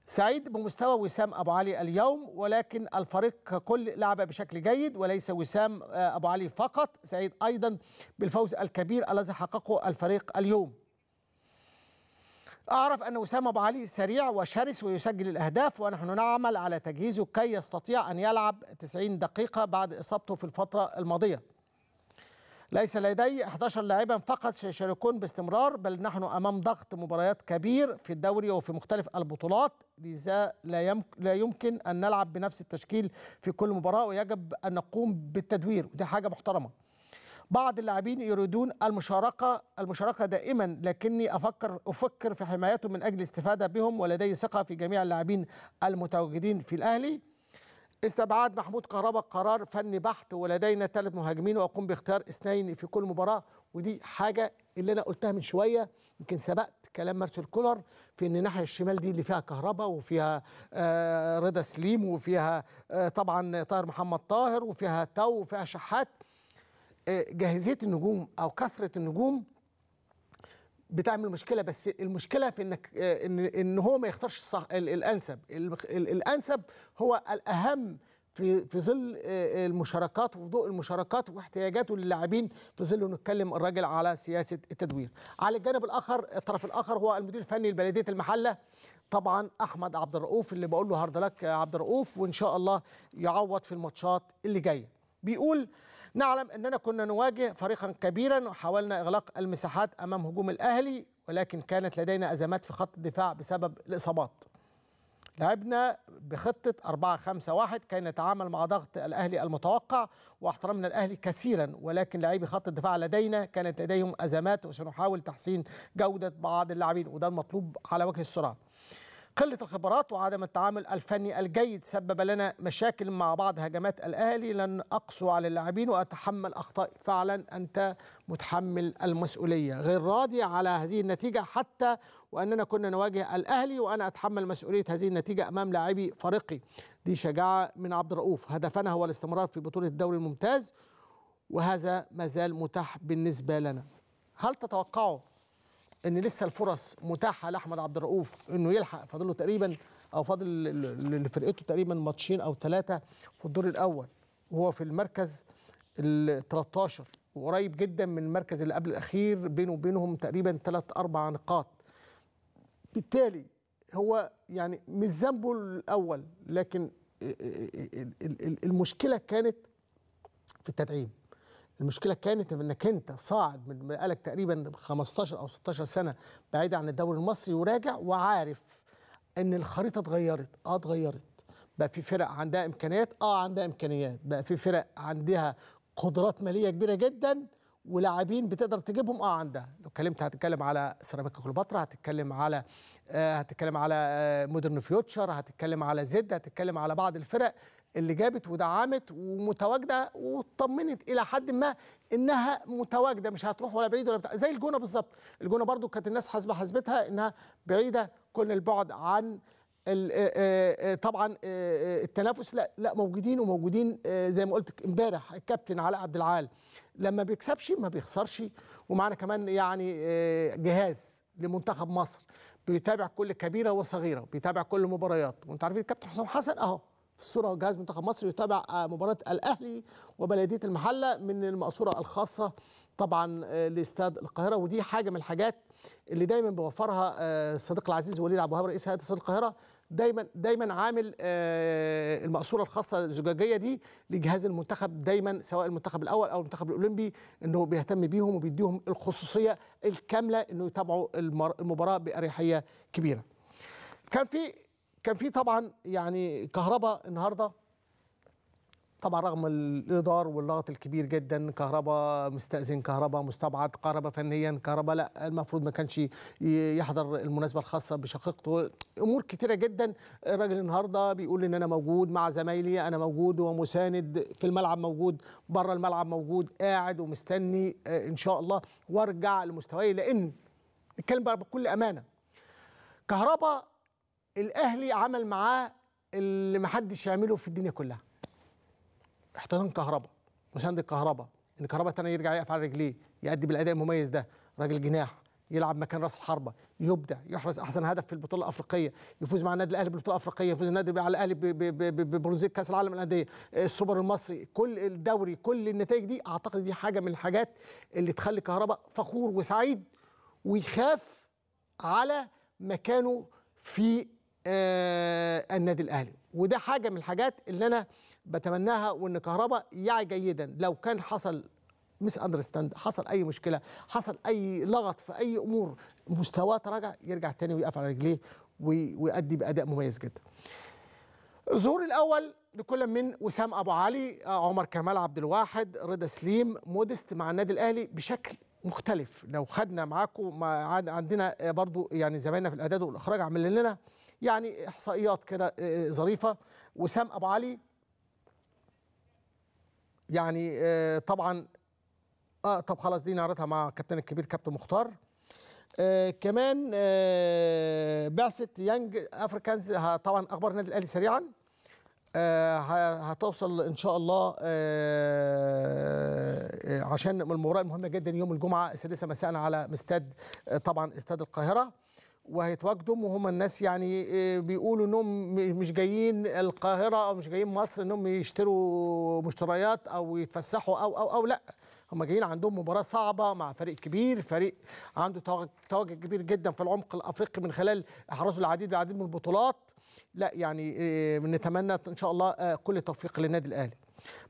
سعيد بمستوى وسام ابو علي اليوم ولكن الفريق ككل لعب بشكل جيد وليس وسام آه، ابو علي فقط سعيد ايضا بالفوز الكبير الذي حققه الفريق اليوم أعرف أن وسام أبو علي سريع وشرس ويسجل الأهداف ونحن نعمل على تجهيزه كي يستطيع أن يلعب 90 دقيقة بعد إصابته في الفترة الماضية ليس لدي 11 لاعبا فقط سيشاركون باستمرار بل نحن امام ضغط مباريات كبير في الدوري وفي مختلف البطولات لذا لا, لا يمكن ان نلعب بنفس التشكيل في كل مباراه ويجب ان نقوم بالتدوير ودي حاجه محترمه بعض اللاعبين يريدون المشاركه المشاركه دائما لكني افكر افكر في حمايتهم من اجل الاستفاده بهم ولدي ثقه في جميع اللاعبين المتواجدين في الاهلي استبعاد محمود كهربا قرار فني بحت ولدينا ثلاث مهاجمين واقوم باختيار اثنين في كل مباراه ودي حاجه اللي انا قلتها من شويه يمكن سبقت كلام مارسيل كولر في ان الناحيه الشمال دي اللي فيها كهربا وفيها آه، رضا سليم وفيها آه، طبعا طاهر محمد طاهر وفيها تو وفيها شحات آه، جاهزيه النجوم او كثره النجوم بتعمل مشكله بس المشكله في انك آه، ان ان هو ما يختارش الصح الانسب الانسب هو الاهم في في ظل آه، المشاركات وضوء المشاركات واحتياجاته للاعبين في ظل نتكلم الراجل على سياسه التدوير. على الجانب الاخر الطرف الاخر هو المدير الفني لبلديه المحله طبعا احمد عبد الرؤوف اللي بقول له هارد لك يا عبد الرؤوف وان شاء الله يعوض في الماتشات اللي جايه. بيقول نعلم أننا كنا نواجه فريقا كبيرا وحاولنا إغلاق المساحات أمام هجوم الأهلي ولكن كانت لدينا أزمات في خط الدفاع بسبب الإصابات لعبنا بخطة 4 5 1 كي نتعامل مع ضغط الأهلي المتوقع واحترمنا الأهلي كثيرا ولكن لاعبي خط الدفاع لدينا كانت لديهم أزمات وسنحاول تحسين جودة بعض اللاعبين وده المطلوب على وجه السرعة قلة الخبرات وعدم التعامل الفني الجيد سبب لنا مشاكل مع بعض هجمات الأهلي لن أقسو على اللاعبين وأتحمل أخطائي فعلا أنت متحمل المسؤولية غير راضي على هذه النتيجة حتى وأننا كنا نواجه الأهلي وأنا أتحمل مسؤولية هذه النتيجة أمام لاعبي فريقي دي شجاعة من عبد الرؤوف هدفنا هو الاستمرار في بطولة الدوري الممتاز وهذا ما زال متاح بالنسبة لنا هل تتوقعوا ان لسه الفرص متاحه لاحمد عبد الرؤوف انه يلحق فاضل له تقريبا او فاضل لفرقته تقريبا ماتشين او ثلاثه في الدور الاول وهو في المركز ال 13 وقريب جدا من المركز اللي قبل الاخير بينه وبينهم تقريبا ثلاث اربع نقاط بالتالي هو يعني مش ذنبه الاول لكن المشكله كانت في التدعيم المشكله كانت انك انت صاعد من بقالك تقريبا 15 او 16 سنه بعيد عن الدوري المصري وراجع وعارف ان الخريطه اتغيرت اه اتغيرت بقى في فرق عندها امكانيات اه عندها امكانيات بقى في فرق عندها قدرات ماليه كبيره جدا ولاعبين بتقدر تجيبهم اه عندها لو اتكلمت هتتكلم على سيراميكا كليوباترا هتتكلم على آه هتتكلم على آه مودرن فيوتشر هتتكلم على زد هتتكلم على بعض الفرق اللي جابت ودعمت ومتواجده واطمنت الى حد ما انها متواجده مش هتروح ولا بعيد ولا بتاع زي الجونه بالظبط الجونه برضو كانت الناس حاسبه حسبتها انها بعيده كل البعد عن طبعا التنافس لا لا موجودين وموجودين زي ما قلت امبارح الكابتن علاء عبد العال لما بيكسبش ما بيخسرش ومعنا كمان يعني جهاز لمنتخب مصر بيتابع كل كبيره وصغيره بيتابع كل المباريات وانت عارفين الكابتن حسام حسن اهو في الصورة جهاز منتخب مصر يتابع آه، مباراة الأهلي وبلدية المحلة من المقصورة الخاصة طبعا آه، لاستاد القاهرة ودي حاجة من الحاجات اللي دايما بيوفرها الصديق آه، العزيز وليد عبد الوهاب رئيس هيئة استاد القاهرة دايما دايما عامل المقصوره الخاصه الزجاجيه دي لجهاز المنتخب دايما سواء المنتخب الاول او المنتخب الاولمبي انه بيهتم بيهم وبيديهم الخصوصيه الكامله انه يتابعوا المباراه باريحيه كبيره. كان في كان في طبعا يعني كهرباء النهارده طبعا رغم الادار واللغط الكبير جدا كهرباء مستاذن كهرباء مستبعد كهرباء فنيا كهرباء لا المفروض ما كانش يحضر المناسبه الخاصه بشقيقته امور كتيره جدا الراجل النهارده بيقول ان انا موجود مع زمايلي انا موجود ومساند في الملعب موجود بره الملعب موجود قاعد ومستني آه، ان شاء الله وارجع لمستواي لان نتكلم بقى بكل امانه كهرباء الاهلي عمل معاه اللي محدش يعمله في الدنيا كلها احتضان كهربا مساند الكهربا ان كهربا تاني يرجع يقف على رجليه يأدي بالاداء المميز ده راجل جناح يلعب مكان راس الحربه يبدع يحرز احسن هدف في البطوله الافريقيه يفوز مع النادي الاهلي بالبطوله الافريقيه يفوز النادي على الاهلي ببرونزيه كاس العالم للانديه آه، السوبر المصري كل الدوري كل النتائج دي اعتقد دي حاجه من الحاجات اللي تخلي كهربا فخور وسعيد ويخاف على مكانه في آه، النادي الاهلي وده حاجه من الحاجات اللي انا بتمناها وان كهربا يعي جيدا لو كان حصل مس اندرستاند حصل اي مشكله حصل اي لغط في اي امور مستواه تراجع يرجع تاني ويقف على رجليه ويؤدي باداء مميز جدا الظهور الاول لكل من وسام ابو علي آه، عمر كمال عبد الواحد رضا سليم مودست مع النادي الاهلي بشكل مختلف لو خدنا معاكم عندنا آه، برضو يعني زمايلنا في الاعداد والاخراج عاملين لنا يعني احصائيات كده آه، آه، ظريفه وسام ابو علي يعني آه، طبعا اه طب خلاص دي نعرضها مع كابتن الكبير كابتن مختار آه كمان آه بعثه يانج افريكانز طبعا اخبار النادي الاهلي سريعا آه هتوصل ان شاء الله عشان المباراه المهمه جدا يوم الجمعه السادسه مساء على مستاد طبعا استاد القاهره وهيتواجدوا وهم الناس يعني آه، بيقولوا انهم مش جايين القاهره او مش جايين مصر انهم يشتروا مشتريات او يتفسحوا او او او لا هم جايين عندهم مباراه صعبه مع فريق كبير فريق عنده تواجد كبير جدا في العمق الافريقي من خلال احرازه العديد العديد من البطولات لا يعني آه، نتمنى ان شاء الله آه، كل التوفيق للنادي الاهلي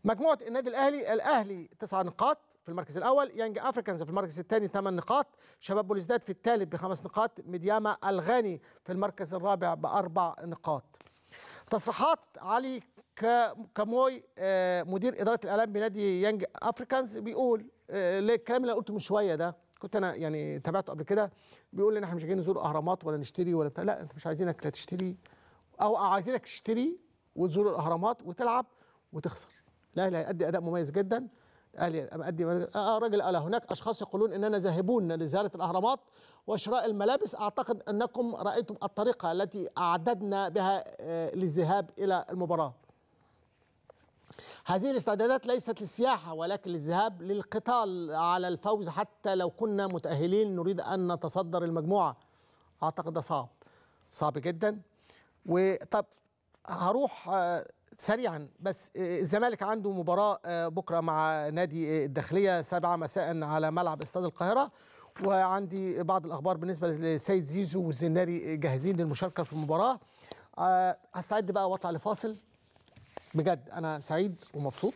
مجموعه النادي الاهلي الاهلي تسع نقاط في المركز الاول يانج افريكانز في المركز الثاني 8 نقاط شباب بوليسداد في الثالث بخمس نقاط مدياما الغاني في المركز الرابع باربع نقاط تصريحات علي كاموي آه، مدير اداره الاعلام بنادي يانج افريكانز بيقول آه، الكلام اللي قلته من شويه ده كنت انا يعني تابعته قبل كده بيقول ان احنا مش جايين نزور اهرامات ولا نشتري ولا بتاع لا انت مش عايزينك لا تشتري او عايزينك تشتري وتزور الاهرامات وتلعب وتخسر الاهلي هيأدي اداء مميز جدا اهلي ادي آه, آه، راجل قال آه، هناك اشخاص يقولون اننا ذاهبون لزياره الاهرامات وشراء الملابس اعتقد انكم رايتم الطريقه التي اعددنا بها آه، للذهاب الى المباراه هذه الاستعدادات ليست للسياحة ولكن للذهاب للقتال على الفوز حتى لو كنا متأهلين نريد أن نتصدر المجموعة أعتقد ده صعب صعب جدا وطب هروح سريعا بس آه، الزمالك عنده مباراه آه، بكره مع نادي آه، الداخليه سبعة مساء على ملعب استاد القاهره وعندي بعض الاخبار بالنسبه لسيد زيزو والزناري جاهزين للمشاركه في المباراه هستعد بقى واطلع لفاصل بجد انا سعيد ومبسوط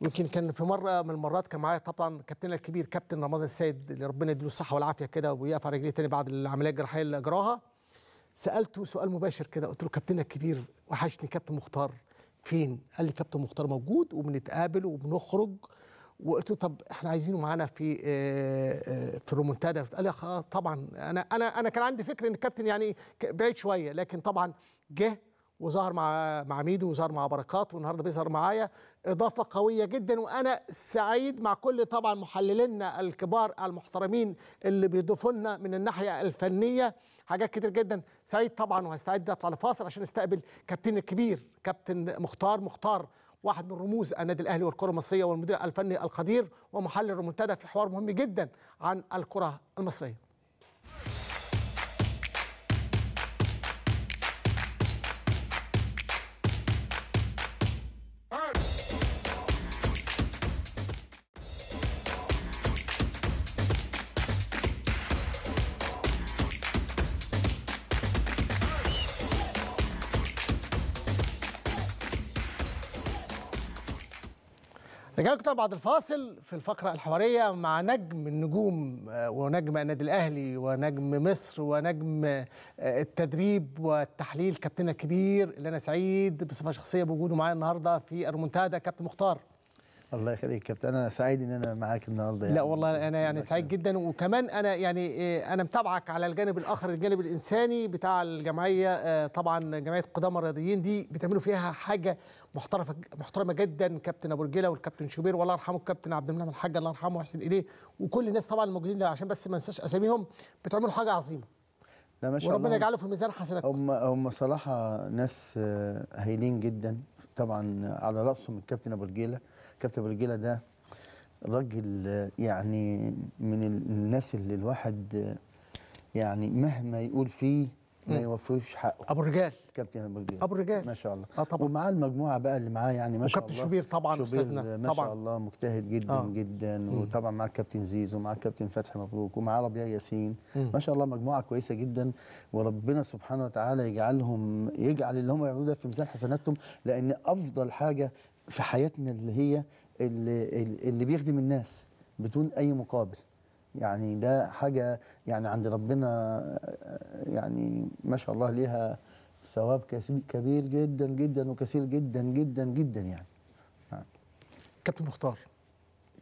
يمكن كان في مره من المرات كان معايا طبعا كابتننا الكبير كابتن رمضان السيد اللي ربنا يديله الصحه والعافيه كده ويقف على رجليه تاني بعد العمليه الجراحيه اللي اجراها سالته سؤال مباشر كده قلت له كابتننا الكبير وحشني كابتن مختار فين؟ قال لي كابتن مختار موجود وبنتقابل وبنخرج وقلت له طب احنا عايزينه معانا في آه، آه، في الرومونتادا قال لي طبعا انا انا انا كان عندي فكر ان الكابتن يعني بعيد شويه لكن طبعا جه وظهر مع مع ميدو وظهر مع بركات والنهارده بيظهر معايا اضافه قويه جدا وانا سعيد مع كل طبعا محللينا الكبار المحترمين اللي بيضيفوا لنا من الناحيه الفنيه حاجات كتير جدا سعيد طبعا وهستعد اطلع لفاصل عشان استقبل كابتن الكبير كابتن مختار مختار واحد من رموز النادي الاهلي والكره المصريه والمدير الفني القدير ومحلل المنتدى في حوار مهم جدا عن الكره المصريه رجعنا لكم بعد الفاصل في الفقرة الحوارية مع نجم النجوم آه، ونجم النادي الأهلي ونجم مصر ونجم آه، التدريب والتحليل كابتننا الكبير اللي أنا سعيد بصفة شخصية بوجوده معايا النهاردة في المنتدى كابتن مختار
الله يخليك كابتن انا سعيد ان انا معاك النهارده يعني. لا والله
انا يعني سعيد جدا وكمان انا يعني آه، انا متابعك على الجانب الاخر الجانب الانساني بتاع الجمعيه آه، طبعا جمعيه القدامى الرياضيين دي بتعملوا فيها حاجه محترفه محترمه جدا كابتن ابو رجيله والكابتن شوبير والله يرحمه الكابتن عبد المنعم الحاج الله يرحمه ويحسن اليه وكل الناس طبعا الموجودين عشان بس ما انساش اساميهم بتعملوا حاجه عظيمه
لا ما شاء الله وربنا يجعله في ميزان حسناتكم هم هم صراحه ناس هايلين آه، جدا طبعا على راسهم الكابتن ابو رجيله كابتن برجيلة ده راجل يعني من الناس اللي الواحد يعني مهما يقول فيه ما يوفيش حقه ابو الرجال كابتن ابو الرجال ابو الرجال ما شاء الله اه طبعا ومعاه المجموعه بقى اللي معاه يعني ما شاء الله وكابتن شوبير طبعا شوبير استاذنا ما طبعا. شاء الله مجتهد جدا آه. جدا وطبعا معاه الكابتن زيزو ومعاه الكابتن فتحي مبروك ومعاه ربيع ياسين ما شاء الله مجموعه كويسه جدا وربنا سبحانه وتعالى يجعلهم يجعل اللي هم يعملوه ده في ميزان حسناتهم لان افضل حاجه في حياتنا اللي هي اللي, اللي بيخدم الناس بدون اي مقابل يعني ده حاجه يعني عند ربنا يعني ما شاء الله ليها ثواب كبير جدا جدا وكثير جدا جدا جدا يعني نعم. كابتن مختار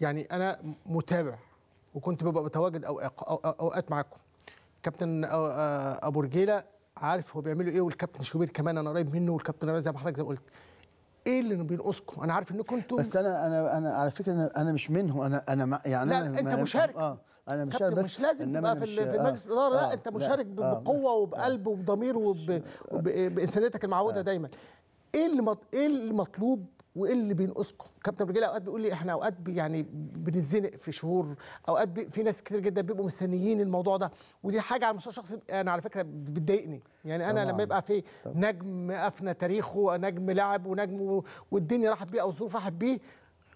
يعني انا متابع وكنت ببقى بتواجد أو اوقات معاكم كابتن آه، آه، ابو رجيله عارف هو بيعملوا ايه والكابتن شوبير كمان انا قريب منه والكابتن زي ما حضرتك زي ما قلت ايه اللي بينقصكم انا عارف انكم انتم بس انا انا انا على فكره
انا انا مش منهم انا انا ما يعني لا أنا انت مشارك اه انا مشارك بس مش لازم تبقى في في مجلس الاداره آه لا انت مشارك آه بقوه
آه. وبقلب وبضمير وبانسانيتك المعوده آه دايما ايه اللي ايه المطلوب وايه اللي بينقصكم كابتن رجاله اوقات بيقول لي احنا اوقات يعني بنتزنق في شهور اوقات بي... في ناس كتير جدا بيبقوا مستنيين الموضوع ده ودي حاجه على المستوى الشخصي انا على فكره بتضايقني يعني انا طبعا. لما يبقى في نجم افنى تاريخه نجم لعب ونجم والدنيا راحت بيه او الظروف راحت بيه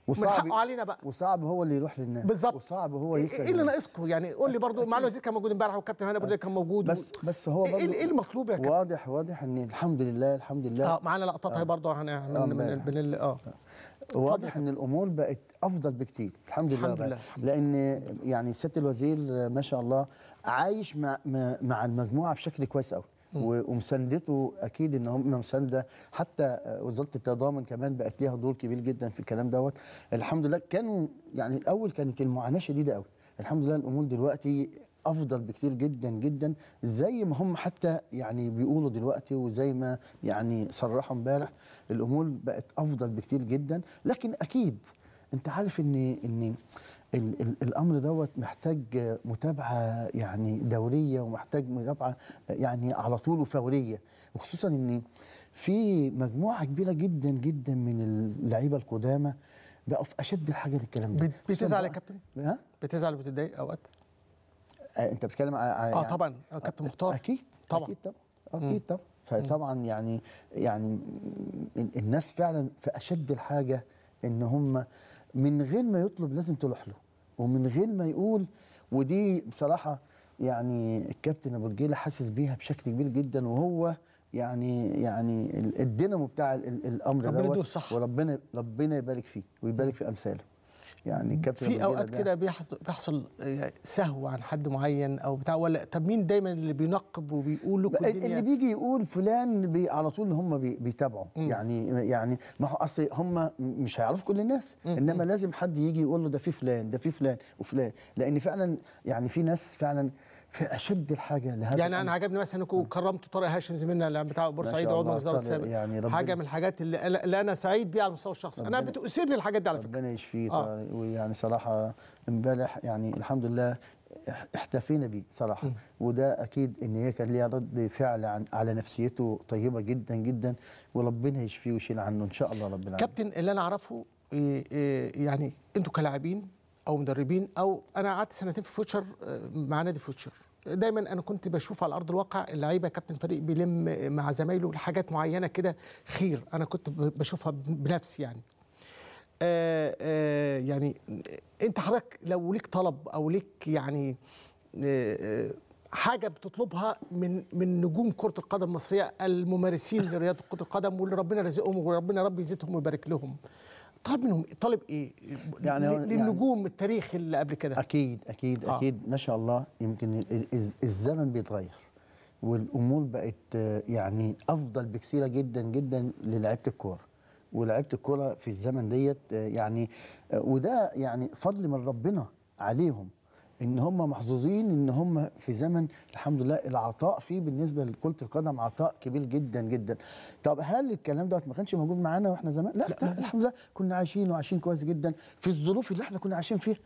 وصعب من حقه علينا
بقى وصعب هو اللي يروح للناس
بالظبط وصعب هو إيه يسال ايه اللي ناقصكم يعني قول لي برضه معالي الوزير كان موجود امبارح والكابتن هاني برده كان موجود بس بس
هو برضه ايه, إيه المطلوب إيه يا كابتن واضح واضح ان الحمد لله الحمد لله اه معانا لقطات اهي برضه آه،, اه واضح ان الامور بقت افضل بكتير الحمد, لله الحمد لله, لله لان يعني سياده الوزير ما شاء الله عايش مع مع المجموعه بشكل كويس قوي ومساندته اكيد ان هم مسانده حتى وزاره التضامن كمان بقت ليها دور كبير جدا في الكلام دوت الحمد لله كانوا يعني الاول كانت المعاناه شديده قوي الحمد لله الامور دلوقتي افضل بكتير جدا جدا زي ما هم حتى يعني بيقولوا دلوقتي وزي ما يعني صرحوا امبارح الامور بقت افضل بكتير جدا لكن اكيد انت عارف ان ان ال ال الامر دوت محتاج متابعه يعني دوريه ومحتاج متابعه يعني على طول وفوريه وخصوصا ان في مجموعه كبيره جدا جدا من اللعيبه القدامى بقوا في اشد الحاجه للكلام ده بتزعل يا
كابتن؟ ها؟ بتزعل وبتتضايق اوقات؟
آه انت بتتكلم على اه طبعا
آه، كابتن آه، مختار اكيد طبعا اكيد طبعا اكيد طبعا
فطبعا يعني يعني الناس فعلا في اشد الحاجه ان هم من غير ما يطلب لازم تروح له ومن غير ما يقول ودي بصراحه يعني الكابتن ابو رجيله حاسس بيها بشكل كبير جدا وهو يعني يعني الدينامو بتاع الامر ده وربنا ربنا يبارك فيه ويبارك في امثاله يعني كابتن في اوقات كده
بيحصل آه، سهو عن حد معين او بتاع ولا طب مين دايما اللي بينقب وبيقول لكم اللي
بيجي يقول فلان بي على طول هم بي بيتابعوا يعني يعني ما هو اصل هم مش هيعرفوا كل الناس مم. انما لازم حد يجي يقول له ده في فلان ده في فلان وفلان لان فعلا يعني في ناس فعلا في اشد الحاجه لهذا يعني انا
عجبني مثلا انكم نعم. كرمتوا طارق هاشم زميلنا بتاع بورسعيد عضو مجلس اداره السابق يعني ربنا حاجه من الحاجات اللي, اللي انا سعيد بيها على المستوى الشخصي انا بتؤثرني الحاجات دي على فكره
ربنا يشفيه آه. ويعني صراحه امبارح يعني الحمد لله احتفينا بيه صراحه م. وده اكيد ان هي كان ليها رد فعل عن على نفسيته طيبه جدا جدا وربنا يشفيه ويشيل عنه ان شاء الله رب العالمين كابتن
اللي انا اعرفه إيه، إيه، يعني انتوا كلاعبين او مدربين او انا قعدت سنتين في فوتشر آه، مع نادي فوتشر دايما انا كنت بشوف على ارض الواقع اللعيبه كابتن فريق بيلم مع زمايله لحاجات معينه كده خير انا كنت بشوفها بنفسي يعني آآ آه، آآ آه، يعني انت حضرتك لو ليك طلب او ليك يعني حاجه بتطلبها من من نجوم كره القدم المصريه الممارسين لرياضه كره القدم واللي ربنا رزقهم وربنا رب يزيدهم ويبارك لهم طلب منهم طلب ايه يعني, يعني للنجوم
يعني التاريخ اللي قبل كده اكيد اكيد آه. اكيد ما شاء الله يمكن الزمن بيتغير والامور بقت آه، يعني افضل بكثيره جدا جدا للعبه الكوره ولعبه الكوره في الزمن ديت آه، يعني آه، وده يعني فضل من ربنا عليهم ان هم محظوظين ان هم في زمن الحمد لله العطاء فيه بالنسبه لكره القدم عطاء كبير جدا جدا طب هل الكلام دوت ما كانش موجود معانا واحنا زمان لا, لا, لا الحمد لله كنا عايشين وعايشين كويس جدا في الظروف اللي احنا كنا عايشين فيها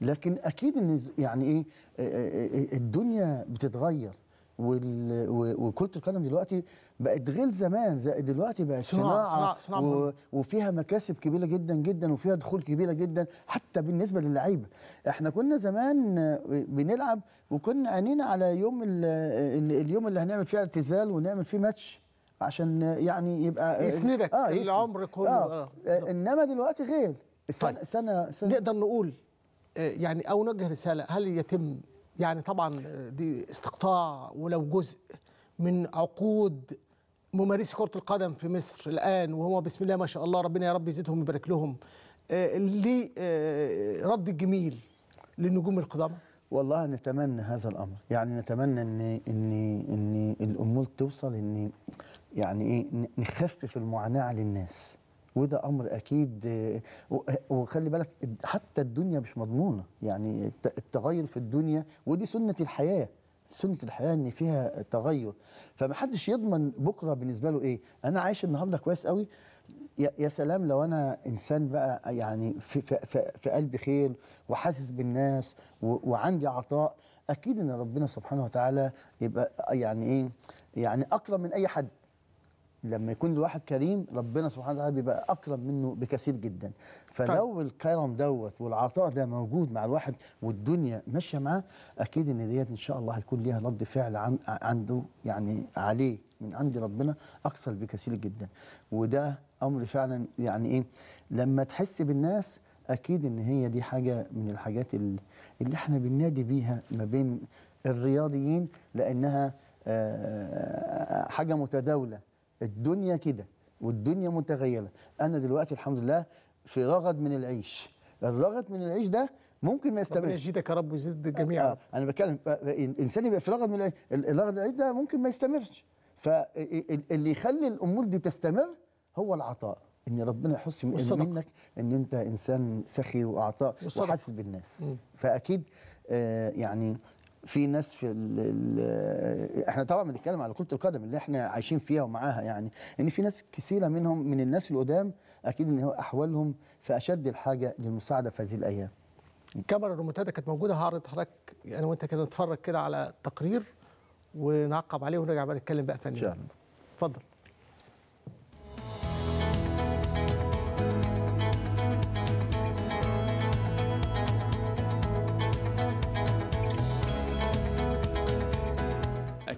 لكن اكيد ان يعني إيه،, إيه،, إيه،, ايه الدنيا بتتغير وكره القدم دلوقتي بقت غير زمان دلوقتي بقت صناعه صناعه, صناعة و... وفيها مكاسب كبيره جدا جدا وفيها دخول كبيره جدا حتى بالنسبه للعيبه احنا كنا زمان بنلعب وكنا عينينا على يوم ال... اليوم اللي هنعمل فيه اعتزال ونعمل فيه ماتش عشان يعني يبقى يسندك آه العمر كله آه. آه. آه،
انما دلوقتي غير طيب. سنه طيب. سنه, سنة نقدر نقول آه، يعني او نوجه رساله هل يتم يعني طبعا آه، دي استقطاع ولو جزء من عقود ممارسي كره القدم في مصر الان وهو بسم الله ما شاء الله ربنا يا رب يزيدهم ويبارك لهم آه، ليه آه، رد الجميل للنجوم القدامى والله نتمنى هذا الامر يعني
نتمنى ان ان ان الامور توصل ان يعني ايه نخفف المعاناه للناس وده امر اكيد وخلي بالك حتى الدنيا مش مضمونه يعني التغير في الدنيا ودي سنه الحياه سنه الحياه ان فيها تغير فمحدش يضمن بكره بالنسبه له ايه انا عايش النهارده كويس قوي يا سلام لو انا انسان بقى يعني في, في, في قلبي خير وحاسس بالناس وعندي عطاء اكيد ان ربنا سبحانه وتعالى يبقى يعني ايه يعني اكرم من اي حد لما يكون الواحد كريم ربنا سبحانه وتعالى بيبقى اكرم منه بكثير جدا فلو طيب. الكرم دوت والعطاء ده موجود مع الواحد والدنيا ماشيه معاه اكيد ان ديت ان شاء الله هيكون ليها رد فعل عن عنده يعني عليه من عند ربنا اكثر بكثير جدا وده امر فعلا يعني ايه لما تحس بالناس اكيد ان هي دي حاجه من الحاجات اللي, اللي احنا بننادي بيها ما بين الرياضيين لانها آه، حاجه متداوله الدنيا كده والدنيا متغيره انا دلوقتي الحمد لله في رغد من العيش الرغد من العيش ده ممكن ما يستمرش ربنا يزيدك يا رب ويزيد آه، الجميع آه انا بتكلم الانسان يبقى في رغد من العيش الرغد من العيش ده ممكن ما يستمرش فاللي يخلي الامور دي تستمر هو العطاء ان ربنا يحس منك ان انت انسان سخي واعطاء وحاسس بالناس م. فاكيد آه يعني في ناس في الـ احنا طبعا بنتكلم على كره القدم اللي احنا عايشين فيها ومعاها يعني ان في ناس كثيره منهم من الناس القدام اكيد ان هو احوالهم في اشد الحاجه للمساعده في هذه
الايام. الكاميرا الريموتادا كانت موجوده هعرض حضرتك انا يعني وانت كده نتفرج كده على تقرير ونعقب عليه ونرجع بقى نتكلم بقى فنيا. اتفضل.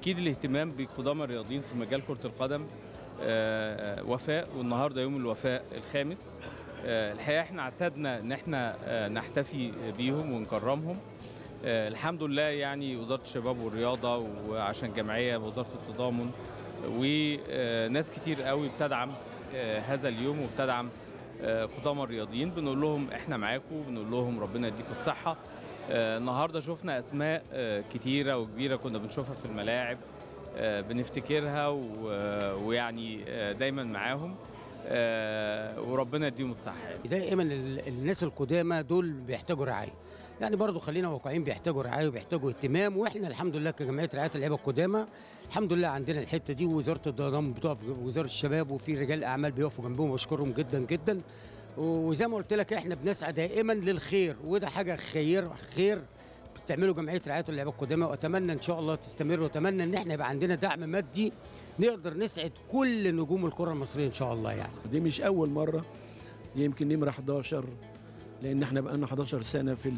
اكيد الاهتمام بقدامى الرياضيين في مجال كره القدم آه، آه، وفاء والنهارده يوم الوفاء الخامس آه، الحقيقه احنا اعتدنا ان احنا
نحتفي بيهم ونكرمهم الحمد لله يعني وزاره الشباب والرياضه وعشان جمعيه وزاره التضامن وناس كتير قوي بتدعم هذا اليوم وبتدعم قدامى الرياضيين بنقول لهم احنا معاكم بنقول لهم ربنا يديكم الصحه آه، النهارده شفنا اسماء آه، كتيره وكبيره كنا بنشوفها في الملاعب آه، بنفتكرها ويعني دايما معاهم وربنا يديهم الصحه يعني. دائما الناس القدامى دول بيحتاجوا رعايه يعني برضه خلينا واقعيين بيحتاجوا رعايه وبيحتاجوا اهتمام واحنا الحمد لله كجمعيه رعايه اللعيبه القدامى الحمد لله عندنا الحته دي ووزاره الدرام بتقف وزاره الشباب وفي رجال اعمال بيقفوا جنبهم واشكرهم جدا جدا وزي ما قلت لك احنا بنسعى دائما للخير وده حاجه خير خير بتعمله جمعيه رعايه اللعيبه القدامى واتمنى ان شاء الله تستمر واتمنى ان احنا يبقى عندنا دعم مادي نقدر نسعد كل نجوم الكره المصريه ان شاء الله يعني دي مش اول مره دي يمكن نمره 11 لان احنا بقى لنا 11 سنه في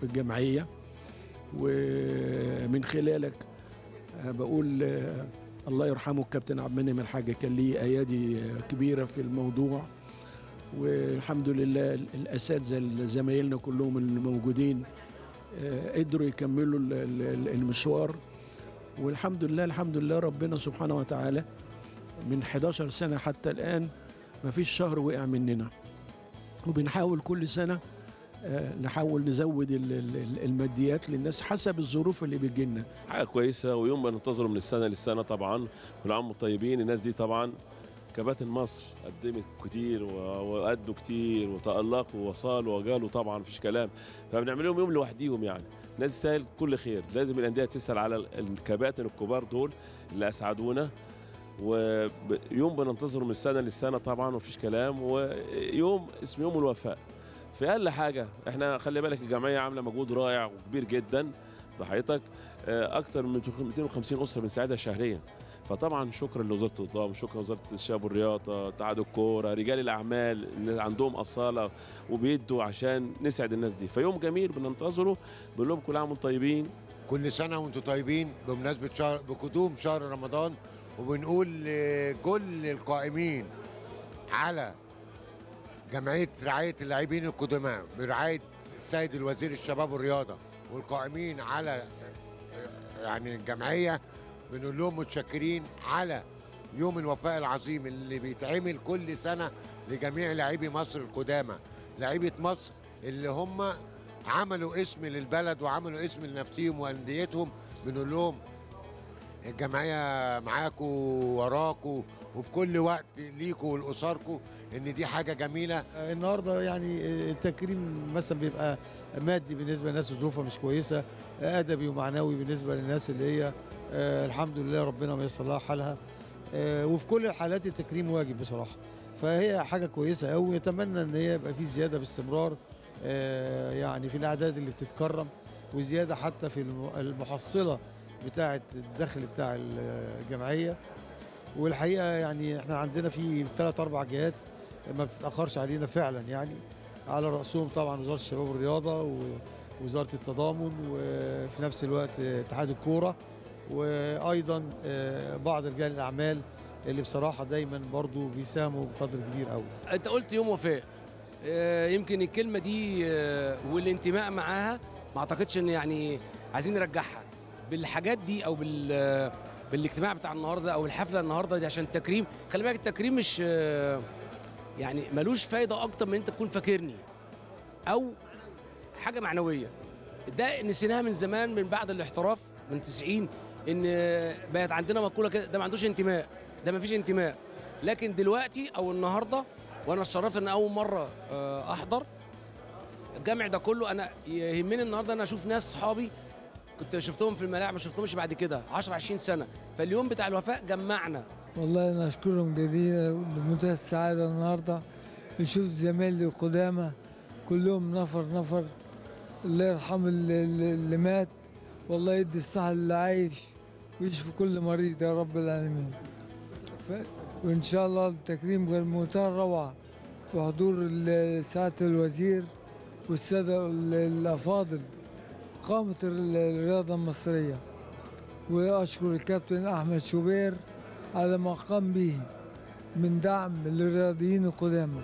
في الجمعيه ومن خلالك آه، بقول آه، الله يرحمه الكابتن عبد المنعم الحاج كان ليه ايادي آه، كبيره في الموضوع والحمد لله الاساتذه زمايلنا كلهم الموجودين آه، قدروا يكملوا المشوار والحمد لله الحمد لله ربنا سبحانه وتعالى من 11 سنه حتى الان ما فيش شهر وقع مننا وبنحاول كل سنه آه، نحاول نزود الماديات للناس حسب الظروف اللي بتجينا
حاجه كويسه ويوم ما ننتظره من السنه للسنه طبعا كل عام طيبين الناس دي طبعا كباتن مصر قدمت كتير وادوا كتير وتالقوا وصالوا وقالوا طبعا مفيش كلام فبنعمل لهم يوم لوحديهم يعني ناس تسال كل خير لازم الانديه تسال على الكباتن الكبار دول اللي اسعدونا ويوم بننتظره من السنه للسنه طبعا مفيش كلام ويوم اسمه يوم الوفاء في اقل حاجه احنا خلي بالك الجمعيه عامله مجهود رائع وكبير جدا بحياتك آه، اكتر من 250 اسره بنساعدها شهريا فطبعا شكرا لوزاره الطلاب شكرا لوزاره الشباب والرياضه اتحاد الكوره رجال الاعمال اللي عندهم اصاله وبيدوا عشان نسعد الناس دي فيوم جميل بننتظره بنقول لهم كل عام وانتم طيبين كل سنه وانتم طيبين
بمناسبه شهر بقدوم شهر رمضان وبنقول لكل القائمين على جمعيه رعايه اللاعبين القدماء برعايه السيد الوزير الشباب والرياضه والقائمين على يعني الجمعيه بنقول لهم متشكرين على يوم الوفاء العظيم اللي بيتعمل كل سنه لجميع لاعبي مصر القدامى لعيبه مصر اللي هم عملوا اسم للبلد وعملوا اسم لنفسهم وانديتهم بنقول لهم الجمعيه معاكم وراكم وفي كل وقت ليكم ولاسركم ان دي حاجه جميله النهارده يعني التكريم مثلا بيبقى مادي بالنسبه للناس ظروفها مش كويسه ادبي ومعنوي بالنسبه للناس اللي هي آه، الحمد لله ربنا ميسر لها حالها آه، وفي كل الحالات التكريم واجب بصراحه فهي حاجه كويسه قوي نتمنى ان هي يبقى في زياده باستمرار آه، يعني في الاعداد اللي بتتكرم وزياده حتى في المحصله بتاعه الدخل بتاع الجمعيه والحقيقه يعني احنا عندنا في ثلاث اربع جهات ما بتتاخرش علينا فعلا يعني على راسهم طبعا وزاره الشباب والرياضه ووزاره التضامن وفي نفس الوقت اتحاد الكوره وايضا آه، بعض رجال الاعمال اللي بصراحه دايما برضو بيساهموا بقدر كبير قوي انت قلت يوم وفاء آه، يمكن الكلمه دي آه، والانتماء معاها ما اعتقدش ان يعني عايزين نرجعها بالحاجات دي او بال بالاجتماع بتاع النهارده او الحفله النهارده دي عشان التكريم خلي بالك التكريم مش يعني ملوش فايده اكتر من انت تكون فاكرني او حاجه معنويه ده نسيناها من زمان من بعد الاحتراف من 90 ان بقت عندنا مقوله كده ده ما عندوش انتماء ده ما فيش انتماء لكن دلوقتي او النهارده وانا اتشرفت ان اول مره آه، احضر الجامع ده كله انا يهمني النهارده انا اشوف ناس صحابي كنت شفتهم في الملاعب ما شفتهمش بعد كده 10 20 سنه فاليوم بتاع الوفاء جمعنا والله انا اشكرهم جزيلا بمنتهى السعاده النهارده نشوف زمايلي القدامى كلهم نفر نفر الله يرحم اللي مات والله يدي الصحة اللي عايش ويشفي كل مريض يا رب العالمين وإن شاء الله التكريم غير منتهى الروعة وحضور سعادة الوزير والسادة الأفاضل قامة الرياضة المصرية وأشكر الكابتن أحمد شوبير على ما قام به من دعم للرياضيين القدامى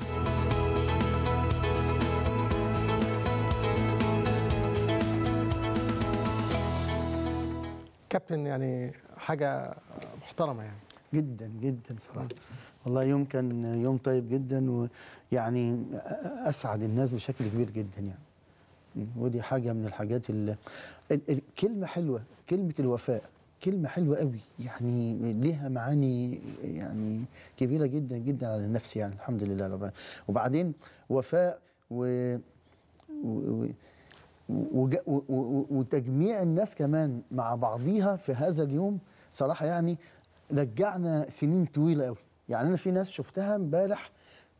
كابتن يعني حاجه محترمه يعني جدا جدا صراحه والله
يوم كان يوم طيب جدا ويعني اسعد الناس بشكل كبير جدا يعني ودي حاجه من الحاجات اللي الكلمه حلوه كلمه الوفاء كلمه حلوه قوي يعني ليها معاني يعني كبيره جدا جدا على النفس يعني الحمد لله رب العالمين وبعدين وفاء و, و... و... وتجميع الناس كمان مع بعضيها في هذا اليوم صراحه يعني رجعنا سنين طويله قوي يعني انا في ناس شفتها امبارح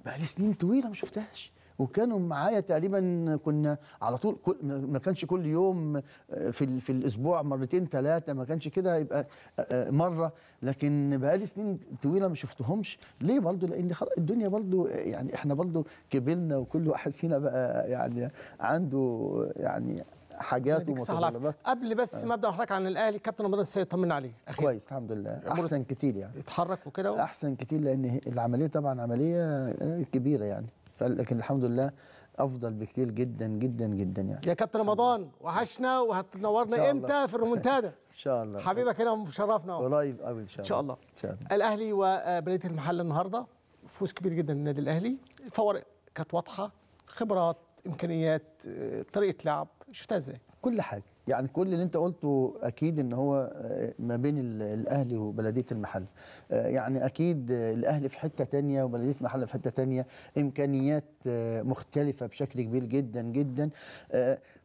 بقالي سنين طويله ما شفتهاش وكانوا معايا تقريبا كنا على طول كل ما كانش كل يوم آه، في في الاسبوع مرتين ثلاثه ما كانش كده يبقى آه، آه، مره لكن بقالي سنين طويله ما شفتهمش ليه برضه لان خلاص الدنيا برضه يعني احنا برضه كبرنا وكل واحد فينا بقى يعني عنده يعني حاجات ومتطلبات
قبل بس آه. ما ابدا حضرتك عن الاهلي كابتن رمضان السيد طمنا عليه أخير. كويس الحمد لله احسن
كتير يعني اتحرك وكده احسن كتير لان العمليه طبعا عمليه كبيره يعني لكن الحمد لله افضل بكتير جدا جدا جدا يعني
يا كابتن رمضان وحشنا وهتنورنا امتى في الرومونتادا ان شاء الله حبيبك هنا مشرفنا قريب قوي ان شاء الله ان شاء الله, الاهلي وبلديه المحل النهارده فوز كبير جدا للنادي الاهلي الفوارق كانت واضحه خبرات امكانيات آه، طريقه لعب شفتها ازاي
كل حاجه يعني كل اللي انت قلته اكيد ان هو آه، ما بين الاهلي وبلديه المحل آه، يعني اكيد الاهلي في حته تانية وبلديه المحل في حته تانية امكانيات آه، مختلفه بشكل كبير جدا جدا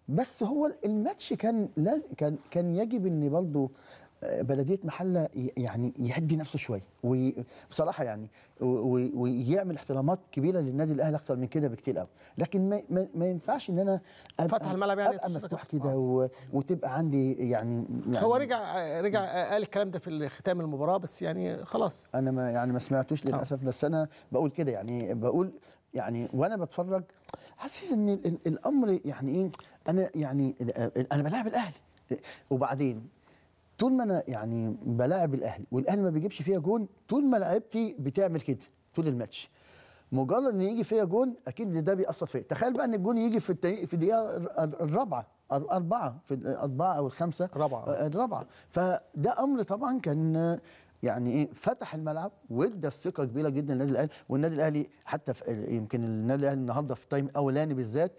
بس هو الماتش كان كان كان يجب ان برضه بلديه محله يعني يهدي نفسه شويه وبصراحه يعني ويعمل احترامات كبيره للنادي الاهلي اكثر من كده بكتير قوي لكن ما, ما, ما ينفعش ان انا ابقى فتح الملعب يعني ابقى مفتوح كده آه. وتبقى عندي يعني, يعني هو
رجع رجع قال الكلام ده في ختام المباراه بس يعني خلاص انا ما يعني ما سمعتوش آه. للاسف آه. بس
انا بقول كده يعني بقول يعني وانا بتفرج حاسس ان الامر يعني ايه انا يعني آه، انا بلاعب الاهلي وبعدين طول ما انا يعني بلاعب الاهلي والاهلي ما بيجيبش فيها جون طول ما لعبتي بتعمل كده طول الماتش مجرد ان يجي فيها جون اكيد ده بيأثر فيا تخيل بقى ان الجون يجي في التاني في الدقيقه الرابعه أربعة في الأربعة أو الخمسة الرابعه آه، الرابعة فده أمر طبعا كان يعني ايه فتح الملعب وادى الثقه كبيره جدا للنادي الاهلي والنادي الاهلي حتى يمكن النادي الاهلي النهارده في تايم اولاني بالذات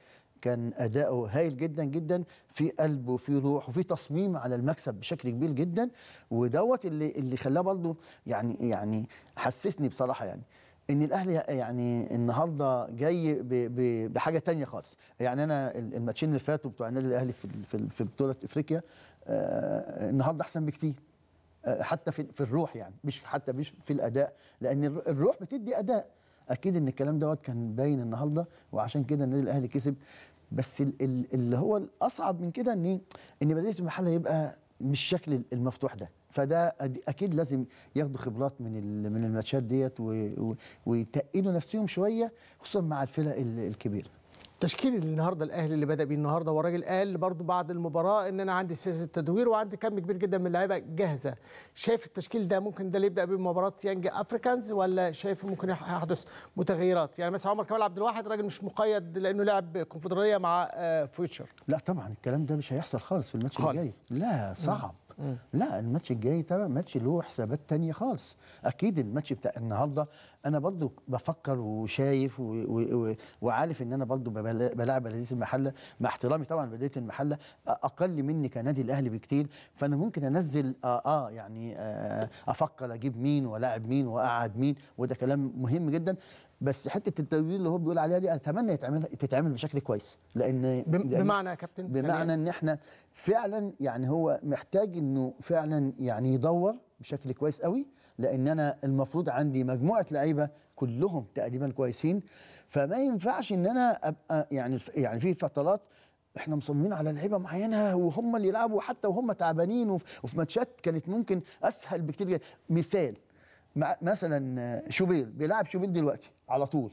كان اداؤه هايل جدا جدا في قلب وفي روح وفي تصميم على المكسب بشكل كبير جدا ودوت اللي اللي خلاه برضه يعني يعني حسسني بصراحه يعني ان الاهلي يعني النهارده جاي بحاجه تانية خالص يعني انا الماتشين اللي فاتوا بتوع النادي الاهلي في في بطوله افريقيا آه، النهارده احسن بكتير آه، حتى في الروح يعني مش حتى مش في الاداء لان الروح بتدي اداء اكيد ان الكلام دوت كان باين النهارده وعشان كده النادي الاهلي كسب بس اللي هو الاصعب من كده ان إيه؟ ان بدايه المرحله يبقى بالشكل المفتوح ده فده اكيد لازم ياخدوا خبرات من من الماتشات ديت
ويتقلوا نفسهم شويه خصوصا مع الفرق الكبيره تشكيل النهارده الاهلي اللي بدا بيه النهارده والراجل قال برضو بعد المباراه ان انا عندي سياسه تدوير وعندي كم كبير جدا من اللعيبه جاهزه شايف التشكيل ده ممكن ده اللي يبدا بيه مباراه يانج افريكانز ولا شايف ممكن يحدث متغيرات يعني مثلا عمر كمال عبد الواحد راجل مش مقيد لانه لعب كونفدراليه مع آه، فيوتشر
لا طبعا الكلام ده مش هيحصل خالص في الماتش اللي جاي لا صعب م. لا الماتش الجاي ترى ماتش له حسابات تانية خالص اكيد الماتش بتاع النهارده انا برضو بفكر وشايف وعارف ان انا برضو بلاعب بلديه المحله مع احترامي طبعا بلديه المحله اقل مني كنادي الاهلي بكتير فانا ممكن انزل اه, آه يعني آه افكر اجيب مين ولاعب مين واقعد مين وده كلام مهم جدا بس حته التدوير اللي هو بيقول عليها دي اتمنى يتعمل تتعمل بشكل كويس لان يعني بمعنى يا كابتن بمعنى يعني إيه؟ ان احنا فعلا يعني هو محتاج انه فعلا يعني يدور بشكل كويس قوي لان انا المفروض عندي مجموعه لعيبه كلهم تقريبا كويسين فما ينفعش ان انا ابقى يعني يعني في فترات احنا مصممين على لعيبه معينه وهم اللي يلعبوا حتى وهم تعبانين وفي ماتشات كانت ممكن اسهل بكتير مثال مثلا شوبير بيلعب شوبير دلوقتي على طول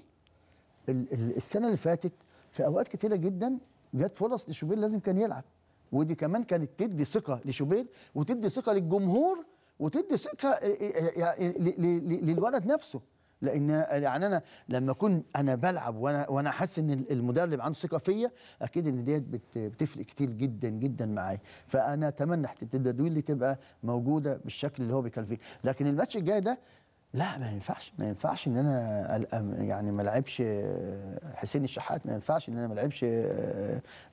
السنه اللي فاتت في اوقات كتيره جدا جت فرص لشوبير لازم كان يلعب ودي كمان كانت تدي ثقه لشوبير وتدي ثقه للجمهور وتدي ثقه للولد نفسه لان يعني انا لما اكون انا بلعب وانا وانا حاسس ان المدرب عنده ثقه فيا اكيد ان ديت بتفرق كتير جدا جدا معايا فانا اتمنى التدوين اللي تبقى موجوده بالشكل اللي هو بيكلف فيه لكن الماتش الجاي ده لا ما ينفعش ما ينفعش ان انا يعني ما لعبش آه، حسين الشحات ما ينفعش ان انا ما لعبش آه،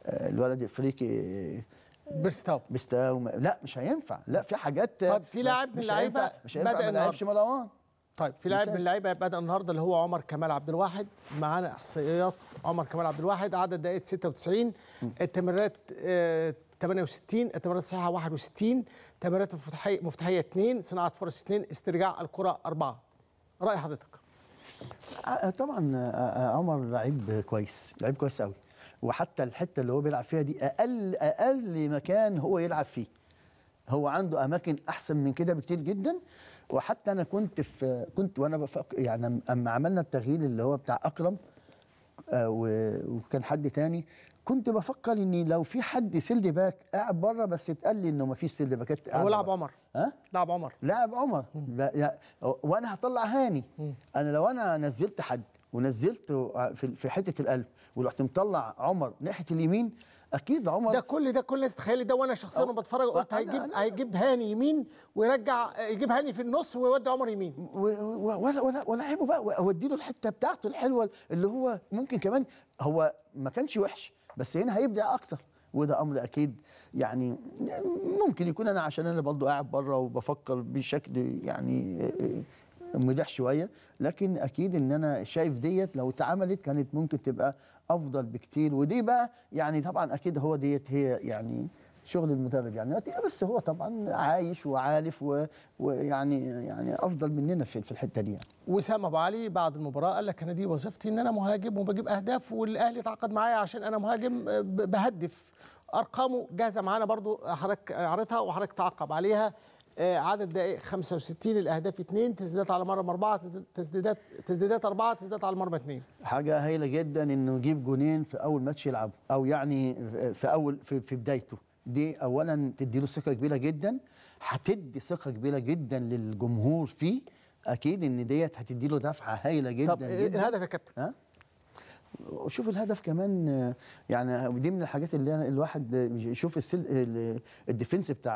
آه، الولد الافريقي بيرستاو بيرستاو لا مش هينفع لا في
حاجات طب في لاعب من اللعيبه مش هينفع ما لعبش مروان طيب في لاعب من اللعيبه بدا النهارده اللي هو عمر كمال عبد الواحد معانا احصائيات عمر كمال عبد الواحد عدد دقائق 96 التمريرات 68 آه، التمريرات الصحيحه 61 تمريرات مفتاحيه 2 صناعه فرص 2 استرجاع الكره 4 راي حضرتك
آه، آه، طبعا عمر لعيب كويس لعيب كويس قوي وحتى الحته اللي هو بيلعب فيها دي اقل اقل مكان هو يلعب فيه هو عنده اماكن احسن من كده بكتير جدا وحتى انا كنت في كنت وانا بفق يعني اما عملنا التغيير اللي هو بتاع اكرم آه، وكان حد تاني كنت بفكر اني لو في حد سيلد باك قاعد بره بس اتقال لي انه ما فيش سيلد باكات هو لعب عمر ها؟ لعب عمر لعب عمر لا يعني وانا هطلع هاني انا لو انا نزلت حد ونزلته في حته القلب ورحت مطلع عمر ناحيه
اليمين اكيد عمر ده كل ده كل الناس تخيل ده وانا شخصيا وانا بتفرج قلت هيجيب أنا هيجيب هاني يمين ويرجع يجيب هاني في النص ويودي عمر يمين ولا ولا ولا عيبه بقى
اودي له الحته بتاعته الحلوه اللي هو ممكن كمان هو ما كانش وحش بس هنا هيبدع اكتر وده امر اكيد يعني ممكن يكون انا عشان انا برضه قاعد بره وبفكر بشكل يعني مدح شويه لكن اكيد ان انا شايف ديت لو اتعملت كانت ممكن تبقى افضل بكتير ودي بقى يعني طبعا اكيد هو ديت هي يعني شغل المدرب يعني آه، بس هو طبعا عايش وعارف ويعني يعني افضل مننا في في الحته دي يعني.
وسام ابو علي بعد المباراه قال لك انا دي وظيفتي ان انا مهاجم وبجيب اهداف والاهلي تعاقد معايا عشان انا مهاجم آه، بهدف ارقامه جاهزه معانا برضو حضرتك عرضتها وحضرتك تعقب عليها آه، عدد دقائق 65 الاهداف 2 تسديدات على مرمى 4 تسديدات تسديدات 4 تسديدات على مرمى 2
حاجه هايله جدا انه يجيب جونين في اول ماتش يلعبه او يعني في اول في, في بدايته دي اولا تديله ثقه كبيره جدا هتدي ثقه كبيره جدا للجمهور فيه اكيد ان ديت هتديله دفعه هايله جدا طب آه، جداً. الهدف يا كابتن ها وشوف الهدف كمان آه، يعني دي من الحاجات اللي الواحد يشوف الديفنس بتاع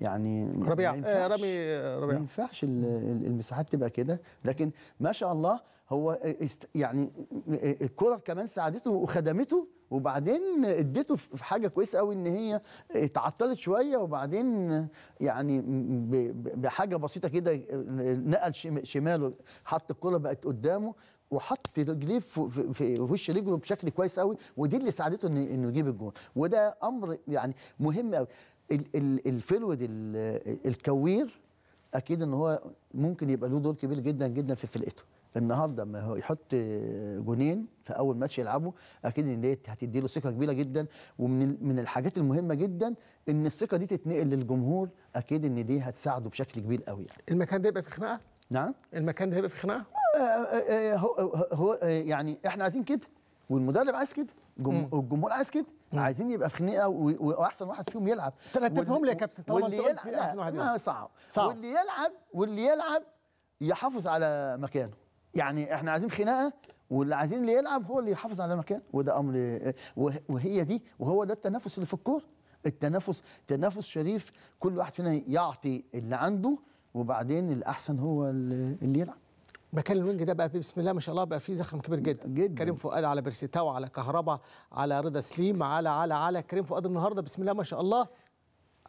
يعني ربيع آه رامي ربيع ما ينفعش المساحات تبقى كده لكن ما شاء الله هو يعني الكره كمان ساعدته وخدمته وبعدين اديته في حاجه كويسه قوي ان هي اتعطلت شويه وبعدين يعني بحاجه بسيطه كده نقل شماله حط الكره بقت قدامه وحط رجليه في وش رجله بشكل كويس قوي ودي اللي ساعدته انه يجيب الجول وده امر يعني مهم قوي الفلويد الكوير اكيد ان هو ممكن يبقى له دور كبير جدا جدا في فرقته النهارده لما هو يحط جونين في اول ماتش يلعبه اكيد ان ديت هتدي له ثقه كبيره جدا ومن من الحاجات المهمه جدا ان الثقه دي تتنقل للجمهور اكيد ان دي هتساعده بشكل كبير قوي يعني. المكان ده يبقى في خناقه؟ نعم
المكان ده هيبقى في
خناقه؟ آه، آه، آه، هو, هو يعني احنا عايزين كده والمدرب عايز كده والجمهور عايز كده عايزين يبقى في خناقه واحسن واحد فيهم يلعب ترتبهم لي يا كابتن طالما واللي يلعب احسن واحد ما صعب. صعب واللي يلعب واللي يلعب يحافظ على مكانه يعني احنا عايزين خناقه واللي عايزين اللي يلعب هو اللي يحافظ على مكانه وده امر وهي دي وهو ده التنافس اللي في الكوره التنافس تنافس شريف كل واحد فينا
يعطي اللي عنده وبعدين الاحسن هو اللي يلعب مكان الوينج ده بقى بسم الله ما شاء الله بقى فيه زخم كبير جدا جدا كريم فؤاد على بيرسيتاو على كهربا على رضا سليم على على على كريم فؤاد النهارده بسم الله ما شاء الله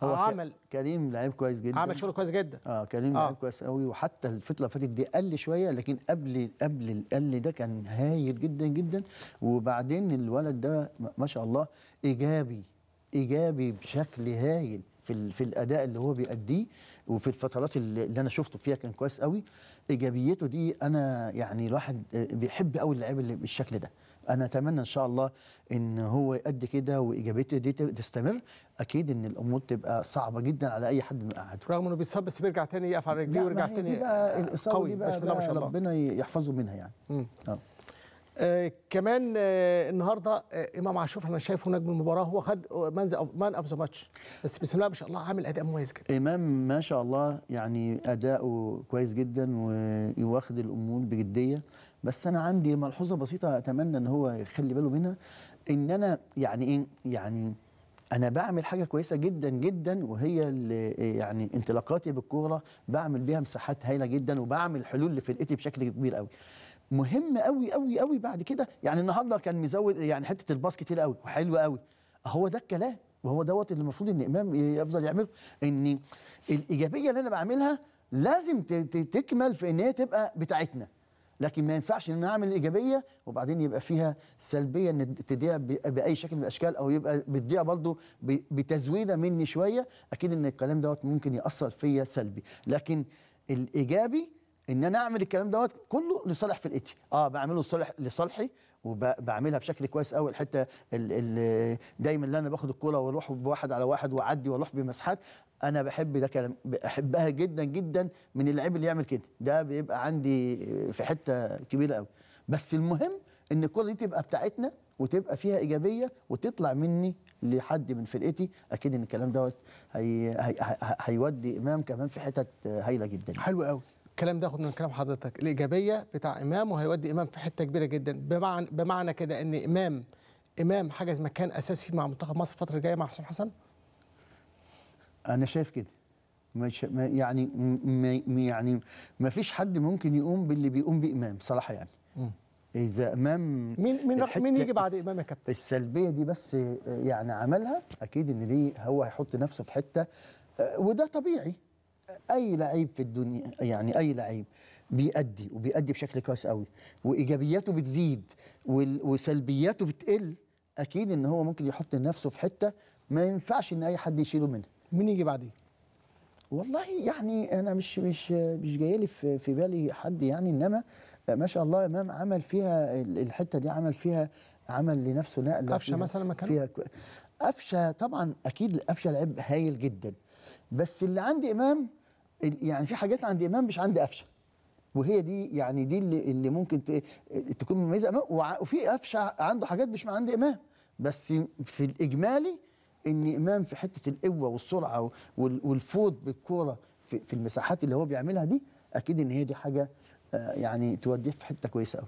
هو عمل كريم لعيب
كويس جدا عمل شغل
كويس جدا اه كريم آه. لعيب كويس قوي
وحتى الفتره اللي فاتت دي قل شويه لكن قبل قبل القل ده كان هايل جدا جدا وبعدين الولد ده ما شاء الله ايجابي ايجابي بشكل هايل في في الاداء اللي هو بيأديه وفي الفترات اللي انا شفته فيها كان كويس قوي ايجابيته دي انا يعني الواحد بيحب قوي اللعيب اللي بالشكل ده انا اتمنى ان شاء الله ان هو قد كده وايجابيته دي تستمر اكيد ان الامور تبقى صعبه جدا على اي حد من
قعده رغم انه بيتصاب بس بيرجع تاني يقف على رجليه ويرجع تاني قوي بسم الله ما شاء الله ربنا
يحفظه منها يعني
آه كمان آه النهارده آه امام عاشور انا شايفه نجم المباراه هو خد مان اوف ذا ماتش بس بسم الله ما شاء الله عامل اداء مميز جدا
امام ما شاء الله يعني اداؤه كويس جدا وواخد الامور بجديه بس انا عندي ملحوظه بسيطه اتمنى ان هو يخلي باله منها ان انا يعني ايه يعني انا بعمل حاجه كويسه جدا جدا وهي اللي يعني انطلاقاتي بالكوره بعمل بيها مساحات هايله جدا وبعمل حلول لفرقتي بشكل كبير قوي مهم قوي قوي قوي بعد كده يعني النهارده كان مزود يعني حته الباص كتير قوي وحلو قوي هو ده الكلام وهو دوت اللي المفروض ان امام يفضل يعمله ان الايجابيه اللي انا بعملها لازم تكمل في ان هي تبقى بتاعتنا لكن ما ينفعش ان انا اعمل ايجابيه وبعدين يبقى فيها سلبيه ان تضيع باي شكل من الاشكال او يبقى بتضيع برضه بتزويده مني شويه اكيد ان الكلام دوت ممكن ياثر فيا سلبي لكن الايجابي ان انا اعمل الكلام دوت كله لصالح فرقتي اه بعمله لصالح لصالحي وبعملها بشكل كويس قوي الحته دايما اللي انا باخد الكوره واروح بواحد على واحد واعدي واروح بمسحات انا بحب ده كلام بحبها جدا جدا من اللعيب اللي يعمل كده ده بيبقى عندي في حته كبيره قوي بس المهم ان الكوره دي تبقى بتاعتنا وتبقى فيها ايجابيه وتطلع مني لحد من فرقتي اكيد ان الكلام دوت هيودي
هي هي هي امام كمان في حتت هايله جدا حلو قوي الكلام ده من كلام حضرتك الايجابيه بتاع امام وهيودي امام في حته كبيره جدا بمعنى بمعنى كده ان امام امام حجز مكان اساسي مع منتخب مصر الفتره الجايه مع حسام حسن
انا شايف كده مش يعني م يعني ما فيش حد ممكن يقوم باللي بيقوم بامام صراحه يعني اذا امام مين مين مين يجي بعد امام يا كابتن السلبيه دي بس آه، يعني عملها اكيد ان ليه هو هيحط نفسه في حته آه، وده طبيعي اي لعيب في الدنيا يعني اي لعيب بيأدي وبيأدي بشكل كويس قوي وايجابياته بتزيد وسلبياته بتقل اكيد ان هو ممكن يحط نفسه في حته ما ينفعش ان اي حد يشيله منها مين يجي بعديه والله يعني انا مش مش مش جاي لي في, في بالي حد يعني انما ما شاء الله امام عمل فيها الحته دي عمل فيها عمل لنفسه نقله قفشه مثلا مكان قفشه طبعا اكيد قفشه لعيب هايل جدا بس اللي عند امام يعني في حاجات عند امام مش عند قفشه وهي دي يعني دي اللي, اللي ممكن تكون مميزه وفي قفشه عنده حاجات مش عند امام بس في الاجمالي ان امام في حته القوه والسرعه والفوت بالكوره في المساحات اللي هو بيعملها دي اكيد ان هي دي حاجه آه، يعني توديه في حته كويسه قوي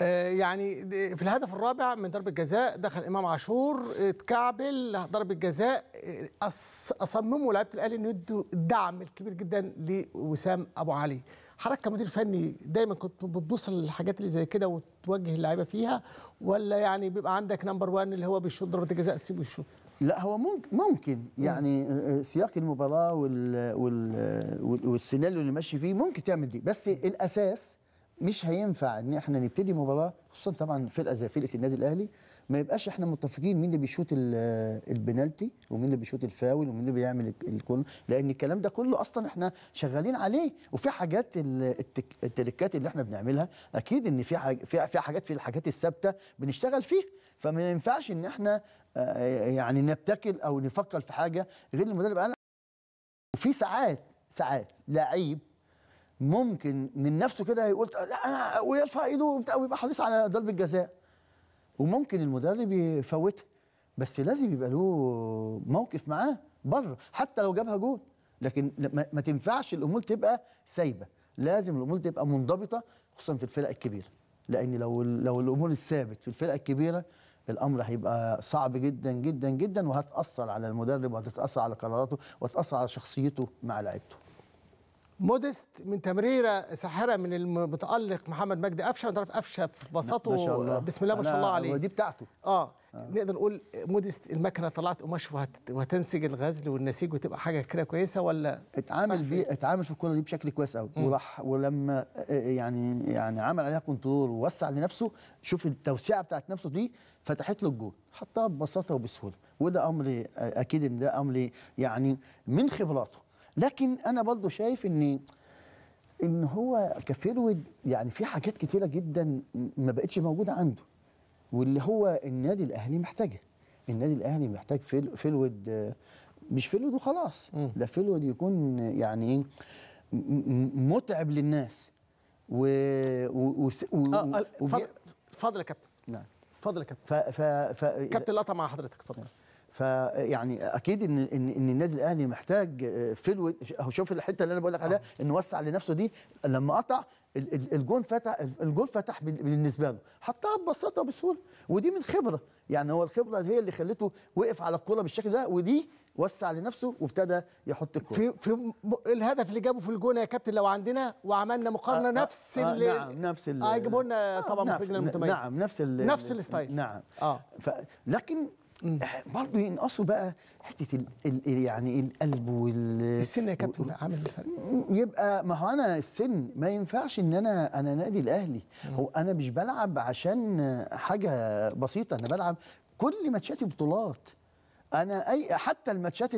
آه، يعني في الهدف الرابع من ضربة جزاء دخل إمام عاشور اتكعبل ضربة جزاء آه، أصمموا لعيبة الأهلي إنه يدوا الدعم الكبير جدا لوسام أبو علي حضرتك كمدير فني دايما كنت بتبص للحاجات اللي زي كده وتوجه اللعيبة فيها ولا يعني بيبقى عندك نمبر 1 اللي هو بيشوط ضربة الجزاء تسيبه يشوط لا
هو ممكن ممكن يعني آه، سياق المباراه وال وال والسيناريو اللي ماشي فيه ممكن تعمل دي بس الاساس مش هينفع ان احنا نبتدي مباراه خصوصا طبعا فرقه زي فرقه النادي الاهلي ما يبقاش احنا متفقين مين اللي بيشوط البنالتي ومين اللي بيشوط الفاول ومين اللي بيعمل الكل لان الكلام ده كله اصلا احنا شغالين عليه وفي حاجات التركات اللي احنا بنعملها اكيد ان في حاجة في حاجات في الحاجات الثابته بنشتغل فيها فما ينفعش ان احنا آه، يعني نبتكر او نفكر في حاجه غير المدرب قال وفي ساعات ساعات لعيب ممكن من نفسه كده هيقول لا انا ويرفع ايده ويبقى حريص على ضربه جزاء وممكن المدرب يفوتها بس لازم يبقى له موقف معاه بره حتى لو جابها جول لكن ما تنفعش الامور تبقى سايبه لازم الامور تبقى منضبطه خصوصا في الفرق الكبيره لان لو لو الامور الثابت في الفرق الكبيره الامر هيبقى صعب جدا جدا جدا وهتاثر على المدرب وهتتاثر على قراراته وهتاثر على شخصيته مع لعيبته
مودست من تمريره ساحره من المتالق محمد مجدي قفشه ونعرف قفشه في بساطه بسم الله ما شاء الله عليه ودي بتاعته اه, آه. نقدر نقول مودست المكنه طلعت قماش وهتنسج الغزل والنسيج وتبقى حاجه كده كويسه ولا اتعامل في اتعامل في الكوره دي بشكل كويس قوي وراح
ولما آه، آه، يعني يعني عمل عليها كنترول ووسع لنفسه شوف التوسعه بتاعت نفسه دي فتحت له الجول حطها ببساطه وبسهوله وده امر آه، اكيد ان ده امر يعني من خبراته لكن انا برضو شايف ان ان هو كفيرويد يعني في حاجات كتيره جدا ما بقتش موجوده عنده واللي هو النادي الاهلي محتاجها النادي الاهلي محتاج فيلود مش فيلود وخلاص ده فيلود يكون يعني ايه متعب للناس و, و... و... و... آه فضل,
فضل يا كابتن نعم فضل يا
كابتن ف... ف... ف...
كابتن لقطه مع حضرتك اتفضل نعم.
فيعني اكيد ان ان, إن النادي الاهلي محتاج آه، فلو اهو شوف الحته اللي انا بقول لك عليها آه. انه وسع لنفسه دي لما قطع الجون فتح الجون فتح بالنسبه له حطها ببساطه وبسهوله ودي من خبره يعني هو الخبره هي اللي خلته وقف على الكوره بالشكل ده ودي وسع لنفسه وابتدى يحط الكوره
في, في الهدف اللي جابه في الجون يا كابتن لو عندنا وعملنا مقارنه آه, آه، نفس آه اللي نعم نفس اللي اه لنا طبعا آه مخرجنا المتميز نعم نفس نفس
الستايل نعم اه لكن آه، برضه ينقصوا بقى حته الـ الـ يعني القلب وال السن يا كابتن بقى عامل إيه الفرق يبقى ما هو انا السن ما ينفعش ان انا انا نادي الاهلي هو انا مش بلعب عشان حاجه بسيطه انا بلعب كل ماتشاتي بطولات انا اي حتى الماتشات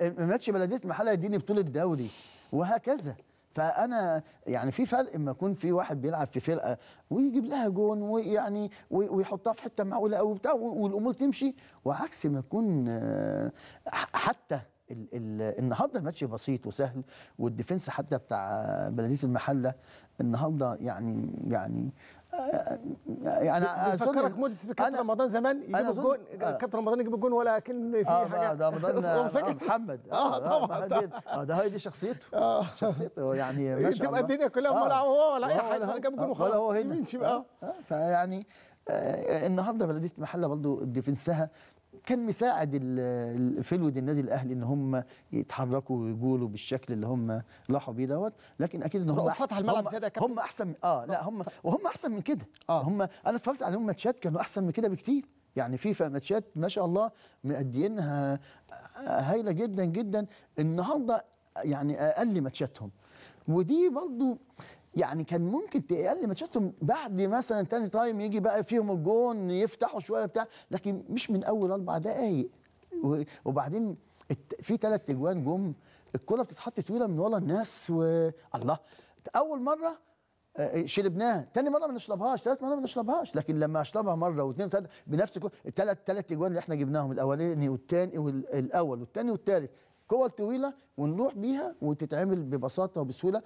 الماتش بلديه المحله يديني بطوله دوري وهكذا فانا يعني في فرق اما يكون في واحد بيلعب في فرقه ويجيب لها جون ويعني ويحطها في حته معقوله قوي وبتاع والامور تمشي وعكس ما يكون آه، حتى النهارده الماتش بسيط وسهل والديفنس حتى بتاع بلديه المحله النهارده يعني
يعني يعني بفكرك مودريتش بكابتن رمضان زمان يجيب الجون آه. كابتن رمضان يجيب الجون ولا في آه حاجه ده آه، رمضان آه محمد اه, آه، طبعا اه ده هي دي شخصيته آه شخصيته
يعني ما شاء تبقى الدنيا كلها آه ولا هو ولا اي حاجه جاب جون وخلاص ولا هو هنا فيعني النهارده بلديه المحله برضه ديفنسها كان مساعد الفلود النادي الاهلي ان هم يتحركوا ويقولوا بالشكل اللي هم راحوا بيه دوت لكن اكيد ان هم فتح الملعب زياده يا كابتن هم احسن اه لا آه. هم وهم احسن من كده آه. هم انا اتفرجت عليهم ماتشات كانوا احسن من كده بكتير يعني في ماتشات ما شاء الله مأدينها آه، هايله جدا جدا النهارده يعني اقل ماتشاتهم ودي برضو يعني كان ممكن تقل ماتشاتهم بعد مثلا تاني تايم يجي بقى فيهم الجون يفتحوا شويه بتاع لكن مش من اول اربع دقائق وبعدين في ثلاث اجوان جم الكره بتتحط طويله من ورا الناس و الله اول مره آه، شربناها تاني مره ما نشربهاش ثالث مره ما نشربهاش لكن لما اشربها مره واثنين وثلاثه بنفس الثلاث ثلاث اجوان اللي احنا جبناهم الاولاني والثاني والاول والثاني والثالث الكور طويله ونروح بيها وتتعمل ببساطه وبسهوله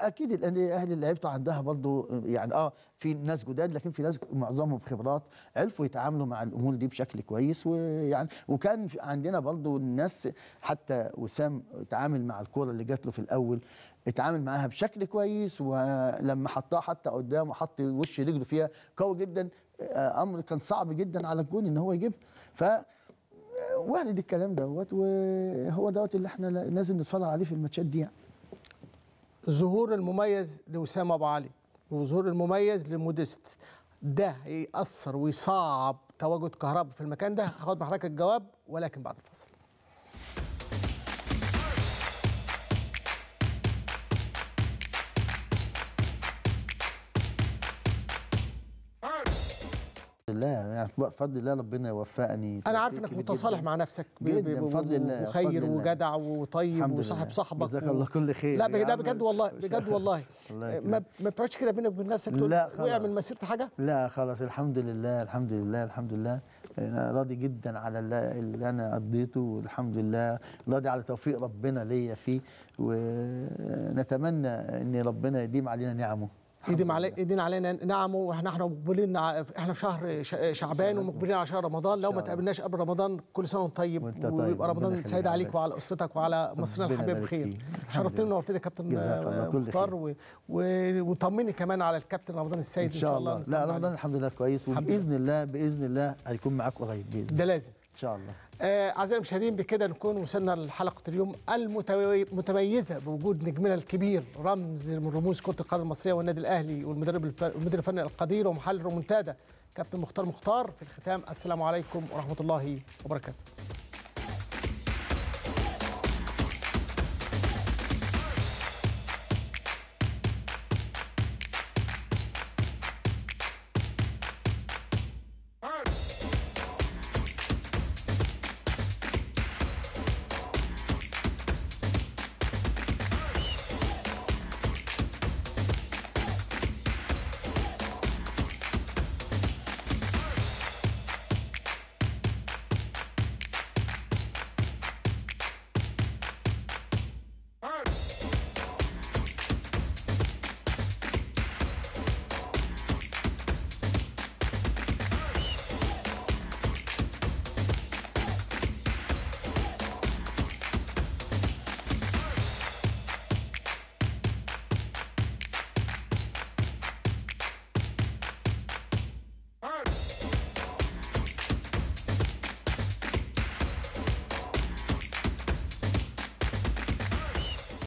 اكيد الانديه الاهلي لعيبته عندها برضو يعني اه في ناس جداد لكن في ناس معظمهم بخبرات عرفوا يتعاملوا مع الامور دي بشكل كويس ويعني وكان عندنا برضو الناس حتى وسام تعامل مع الكوره اللي جات له في الاول اتعامل معاها بشكل كويس ولما حطها حتى قدامه حط وش رجله فيها قوي جدا آه، امر كان صعب جدا على الجون ان هو يجيبها ف وارد الكلام دوت وهو دوت اللي احنا
لازم نتفرج عليه في الماتشات دي يعني. ظهور المميز لوسام ابو علي وظهور المميز لموديست ده هيأثر ويصعب تواجد كهرباء في المكان ده هاخد مع حضرتك الجواب ولكن بعد الفاصل
الله يعني بفضل الله ربنا يوفقني انا عارف انك متصالح مع نفسك بفضل الله وخير وجدع وطيب وصاحب صاحبك جزاك الله كل خير لا لا بجد والله بجد والله ما
ما بتقعدش كده بينك وبين نفسك تقول لا خلاص واعمل مسيرتي حاجه
لا خلاص الحمد لله الحمد لله الحمد لله انا راضي جدا على اللي انا قضيته والحمد لله راضي على توفيق ربنا ليا فيه ونتمنى ان ربنا يديم علينا نعمه
ايدين علي ايدين علينا نعم ونحن مقبلين احنا في شهر شعبان ومقبلين على شهر رمضان لو ما تقابلناش قبل رمضان كل سنه وانت طيب ويبقى طيب. رمضان سعيد عليك وعلى اسرتك وعلى مصرنا الحبيب بخير شرفتني ونورتني يا كابتن آه، مختار وطمني كمان على الكابتن رمضان السيد ان شاء الله, إن شاء الله. لا رمضان الحمد
لله كويس وباذن
الله باذن الله
هيكون معاك قريب باذن الله ده لازم ان شاء الله
آه، أعزائي آه المشاهدين بكده نكون وصلنا لحلقة اليوم المتميزة بوجود نجمنا الكبير رمز من رموز كرة القدم المصرية والنادي الأهلي والمدرب المدير الفني القدير ومحلل رومنتادا كابتن مختار مختار في الختام السلام عليكم ورحمة الله وبركاته